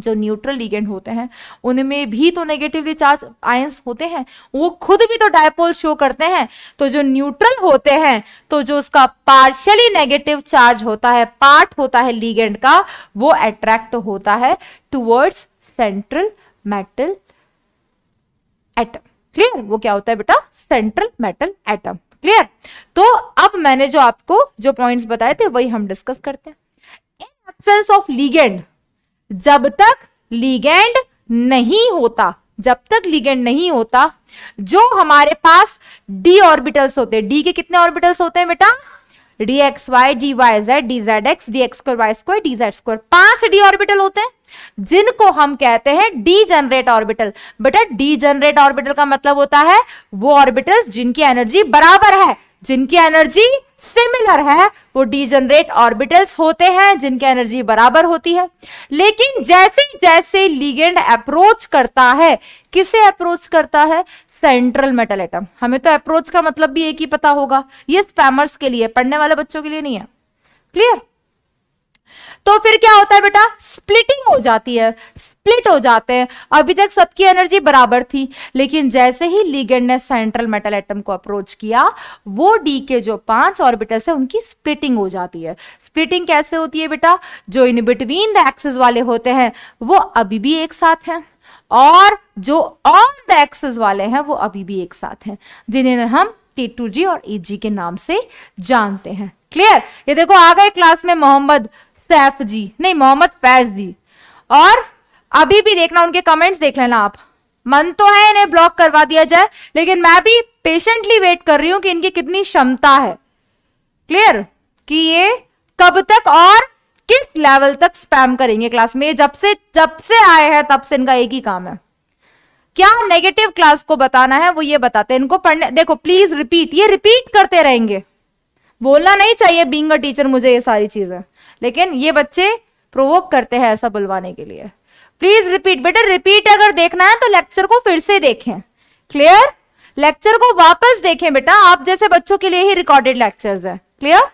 जो न्यूट्रल लिगेंड होते हैं उनमें भी तो नेगेटिवली चार्ज आयंस होते हैं वो खुद भी तो डायपोल शो करते हैं तो जो न्यूट्रल होते हैं तो जो उसका पार्शियली नेगेटिव चार्ज होता है पार्ट होता है लिगेंड का वो अट्रैक्ट होता है towards central metal atom clear वो क्या होता है बेटा सेंट्रल मेटल एटम क्लियर तो अब मैंने जो आपको जो पॉइंट्स बताए थे वही हम डिस्कस करते हैं इन एब्सेंस ऑफ लीगेंड जब तक लिगेंड नहीं होता जब तक लिगेंड नहीं होता जो हमारे पास डी ऑर्बिटल्स होते डी के कितने ऑर्बिटल्स होते हैं बेटा D X Y D Y Z D Z X D X square Y square D Z square पांच डी ऑर्बिटल होते हैं जिनको हम कहते हैं डी जनरेट ऑर्बिटल बेटा डी जनरेट ऑर्बिटल का मतलब होता है वो ऑर्बिटल्स जिनकी एनर्जी बराबर है जिनकी एनर्जी सिमिलर है वो डीजनरेट ऑर्बिटल्स होते हैं जिनकी एनर्जी बराबर होती है लेकिन जैसे जैसे लीगेंड अप्रोच करता है किसे अप्रोच करता है सेंट्रल मेटल एटम हमें तो अप्रोच का मतलब भी एक ही पता होगा ये स्पैमर्स के लिए पढ़ने वाले बच्चों के लिए नहीं है क्लियर तो फिर क्या होता है बेटा स्प्लिटिंग हो जाती है स्प्लिट हो जाते हैं अभी तक सबकी एनर्जी बराबर थी लेकिन जैसे ही लीगेंड ने सेंट्रल मेटल एटम को अप्रोच किया वो डी के जो पांच ऑर्बिटल है उनकी स्प्लिटिंग हो जाती है स्प्लिटिंग कैसे होती है बेटा जो इन बिटवीन द एक्सेस वाले होते हैं वो अभी भी एक साथ हैं और जो ऑन द एक्सेस वाले हैं वो अभी भी एक साथ हैं जिन्हें हम टी टू जी और ई e जी के नाम से जानते हैं क्लियर ये देखो आ गए क्लास में मोहम्मद सैफ जी नहीं मोहम्मद फैज जी और अभी भी देखना उनके कमेंट्स देख लेना आप मन तो है इन्हें ब्लॉक करवा दिया जाए लेकिन मैं भी पेशेंटली वेट कर रही हूं कि इनकी कितनी क्षमता है क्लियर कि ये कब तक और किस लेवल तक स्पैम करेंगे क्लास में जब से जब से आए हैं तब से इनका एक ही काम है क्या नेगेटिव क्लास को बताना है वो ये बताते हैं इनको पढ़ने देखो प्लीज रिपीट ये रिपीट करते रहेंगे बोलना नहीं चाहिए बींग टीचर मुझे ये सारी चीजें लेकिन ये बच्चे प्रोवोक करते हैं ऐसा बुलवाने के लिए प्लीज रिपीट बेटा रिपीट अगर देखना है तो लेक्चर को फिर से देखें क्लियर लेक्चर को वापस देखें बेटा आप जैसे बच्चों के लिए ही रिकॉर्डेड लेक्चर्स है clear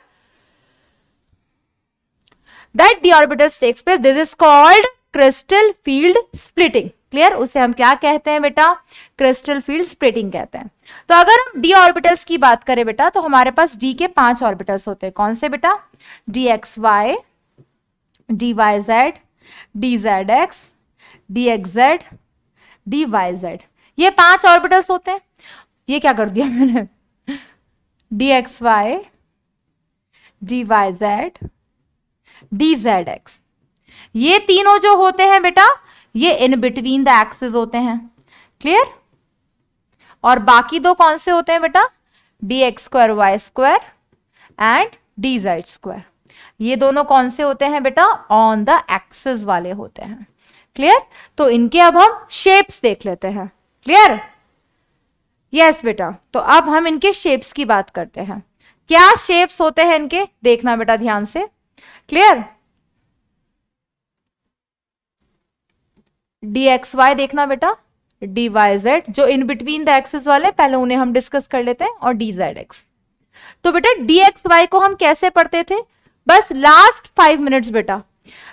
that D orbital takes place this is called crystal field splitting clear उसे हम क्या कहते हैं बेटा क्रिस्टल फील्ड स्प्लिटिंग कहते हैं तो अगर हम डी ऑर्बिटल्स की बात करें बेटा तो हमारे पास डी के पांच ऑर्बिटल्स होते हैं कौन से बेटा D X Y D Y Z D Z X D X Z D Y Z ये पांच ऑर्बिटल्स होते हैं ये क्या कर दिया मैंने D X Y D Y Z D Z X ये तीनों जो होते हैं बेटा ये इन बिटवीन द एक्सेस होते हैं क्लियर और बाकी दो कौन से होते हैं बेटा D X square Y square and D Z square ये दोनों कौन से होते हैं बेटा ऑन द एक्सेस वाले होते हैं क्लियर तो इनके अब हम शेप्स देख लेते हैं क्लियर यस yes, बेटा तो अब हम इनके शेप्स की बात करते हैं क्या शेप्स होते हैं इनके देखना बेटा ध्यान से क्लियर डी एक्स वाई देखना बेटा डी वाई जेड जो इन बिटवीन द एक्सेस वाले पहले उन्हें हम डिस्कस कर लेते हैं और डी जेड एक्स तो बेटा डी एक्स वाई को हम कैसे पढ़ते थे बस लास्ट फाइव मिनट्स बेटा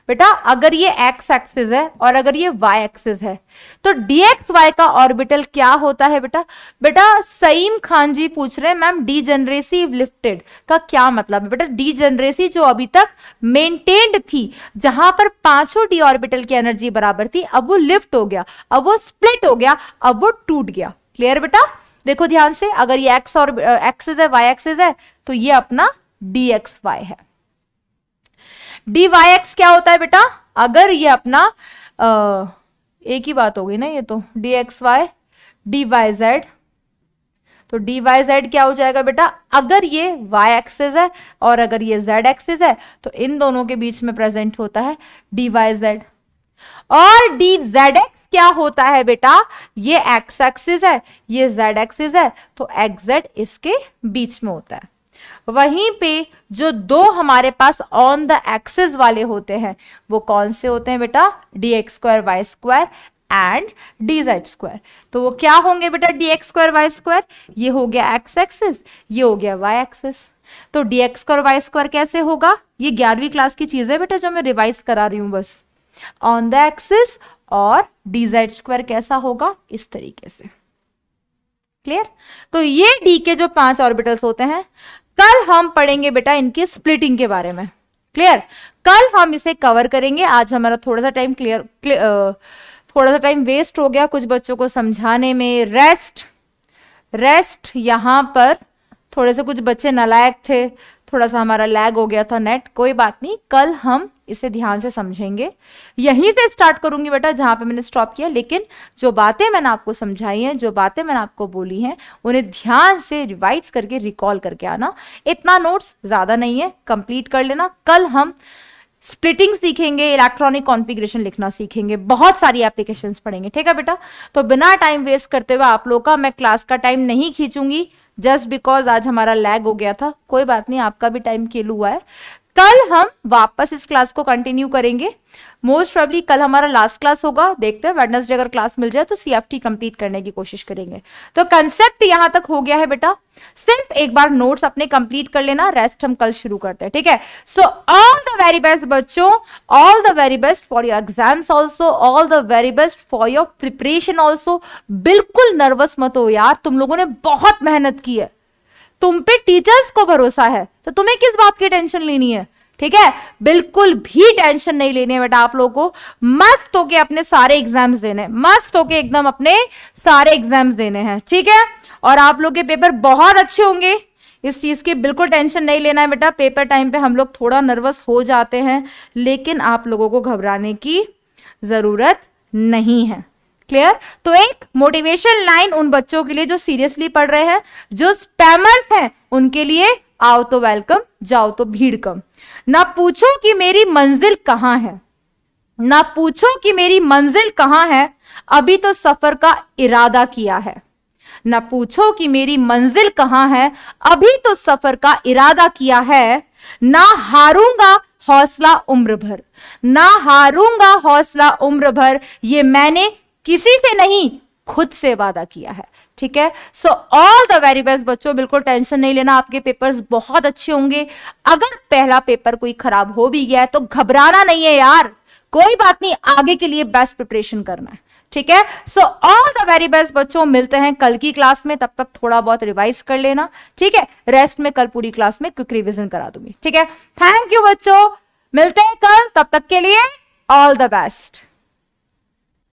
बेटा अगर ये एक्स एक्सिस है और अगर ये वाई एक्सिस है तो डी एक्स वाई का ऑर्बिटल क्या होता है बेटा बेटा सईम खान जी पूछ रहे हैं मैम डी जनरेसी लिफ्टेड का क्या मतलब है बेटा डी जनरेसी जो अभी तक मेंटेन्ड थी जहां पर पांचों डी ऑर्बिटल की एनर्जी बराबर थी अब वो लिफ्ट हो गया अब वो स्प्लिट हो गया अब वो टूट गया क्लियर बेटा देखो ध्यान से अगर ये एक्स और एक्सेस है वाई एक्सिस है तो ये अपना डी एक्स वाई है डी वाई एक्स क्या होता है बेटा अगर ये अपना आ, एक ही बात हो गई ना ये तो D X Y D Y Z तो डी वाई जेड क्या हो जाएगा बेटा अगर ये वाई एक्सेस है और अगर ये जेड एक्सेस है तो इन दोनों के बीच में प्रेजेंट होता है डी वाई जेड और डी जेड एक्स क्या होता है बेटा ये एक्स एक्सिस है ये जेड एक्सिस है तो एक्स जेड इसके बीच में होता है वहीं पे जो दो हमारे पास ऑन द एक्सेस वाले होते हैं वो कौन से होते हैं बेटा D X square Y square and D Z square तो वो क्या होंगे बेटा D X square Y square ये हो गया एक्स एक्सेस ये हो गया वाई एक्सेस तो D X square Y square कैसे होगा ये ग्यारहवीं क्लास की चीज है बेटा जो मैं रिवाइज करा रही हूँ बस ऑन द एक्सेस और डी जेड स्क्वायर कैसा होगा इस तरीके से क्लियर तो ये डी के जो पांच ऑर्बिटल्स होते हैं कल हम पढ़ेंगे बेटा इनकी स्प्लिटिंग के बारे में क्लियर कल हम इसे कवर करेंगे आज हमारा थोड़ा सा टाइम क्लियर, क्लियर थोड़ा सा टाइम वेस्ट हो गया कुछ बच्चों को समझाने में रेस्ट रेस्ट यहां पर थोड़े से कुछ बच्चे नालायक थे थोड़ा सा हमारा लैग हो गया था नेट कोई बात नहीं कल हम इसे ध्यान से समझेंगे यहीं से स्टार्ट करूंगी बेटा जहां पे मैंने स्टॉप किया लेकिन जो बातें मैंने आपको समझाई हैं जो बातें मैंने आपको बोली हैं उन्हें ध्यान से रिवाइज करके रिकॉल करके आना इतना नोट्स ज़्यादा नहीं है कंप्लीट कर लेना कल हम स्प्लिटिंग सीखेंगे इलेक्ट्रॉनिक कॉन्फ़िगरेशन लिखना सीखेंगे बहुत सारी एप्लीकेशंस पढ़ेंगे ठीक है बेटा तो बिना टाइम वेस्ट करते हुए आप लोग का मैं क्लास का टाइम नहीं खींचूंगी जस्ट बिकॉज आज हमारा लैग हो गया था कोई बात नहीं आपका भी टाइम किल हुआ है कल हम वापस इस क्लास को कंटिन्यू करेंगे मोस्ट प्रॉब्ली कल हमारा लास्ट क्लास होगा देखते हैं वेडनेसडे अगर क्लास मिल जाए तो सीएफटी कंप्लीट करने की कोशिश करेंगे तो कंसेप्ट यहां तक हो गया है बेटा सिर्फ एक बार नोट्स अपने कंप्लीट कर लेना रेस्ट हम कल शुरू करते हैं ठीक है so all the very best बच्चों all the very best for your exams also all the very best for your preparation also बिल्कुल नर्वस मत हो यार तुम लोगों ने बहुत मेहनत की है तुम पे टीचर्स को भरोसा है तो तुम्हें किस बात की टेंशन लेनी है ठीक है बिल्कुल भी टेंशन नहीं लेनी है बेटा आप लोगों को मस्त होके अपने सारे एग्जाम्स देने हैं मस्त होके एकदम अपने सारे एग्जाम्स देने हैं ठीक है और आप लोग के पेपर बहुत अच्छे होंगे इस चीज़ की बिल्कुल टेंशन नहीं लेना है बेटा पेपर टाइम पे हम लोग थोड़ा नर्वस हो जाते हैं लेकिन आप लोगों को घबराने की ज़रूरत नहीं है क्लियर तो एक मोटिवेशन लाइन उन बच्चों के लिए जो सीरियसली पढ़ रहे हैं जो स्पैमर्स हैं उनके लिए आओ तो वेलकम जाओ तो भीड़ कम ना पूछो कि मेरी मंजिल कहाँ है ना पूछो कि मेरी मंजिल कहाँ है अभी तो सफर का इरादा किया है ना पूछो कि मेरी मंजिल कहाँ है अभी तो सफर का इरादा किया है ना हारूंगा हौसला उम्र भर ना हारूंगा हौसला उम्र भर ये मैंने किसी से नहीं खुद से वादा किया है ठीक है so all the very best बच्चों बिल्कुल टेंशन नहीं लेना आपके पेपर्स बहुत अच्छे होंगे अगर पहला पेपर कोई खराब हो भी गया है तो घबराना नहीं है यार कोई बात नहीं आगे के लिए बेस्ट प्रिपरेशन करना है ठीक है so all the very best बच्चों मिलते हैं कल की क्लास में तब तक थोड़ा बहुत रिवाइज कर लेना ठीक है रेस्ट में कल पूरी क्लास में क्विक रिविजन करा दूंगी ठीक है थैंक यू बच्चों मिलते हैं कल तब तक के लिए ऑल द बेस्ट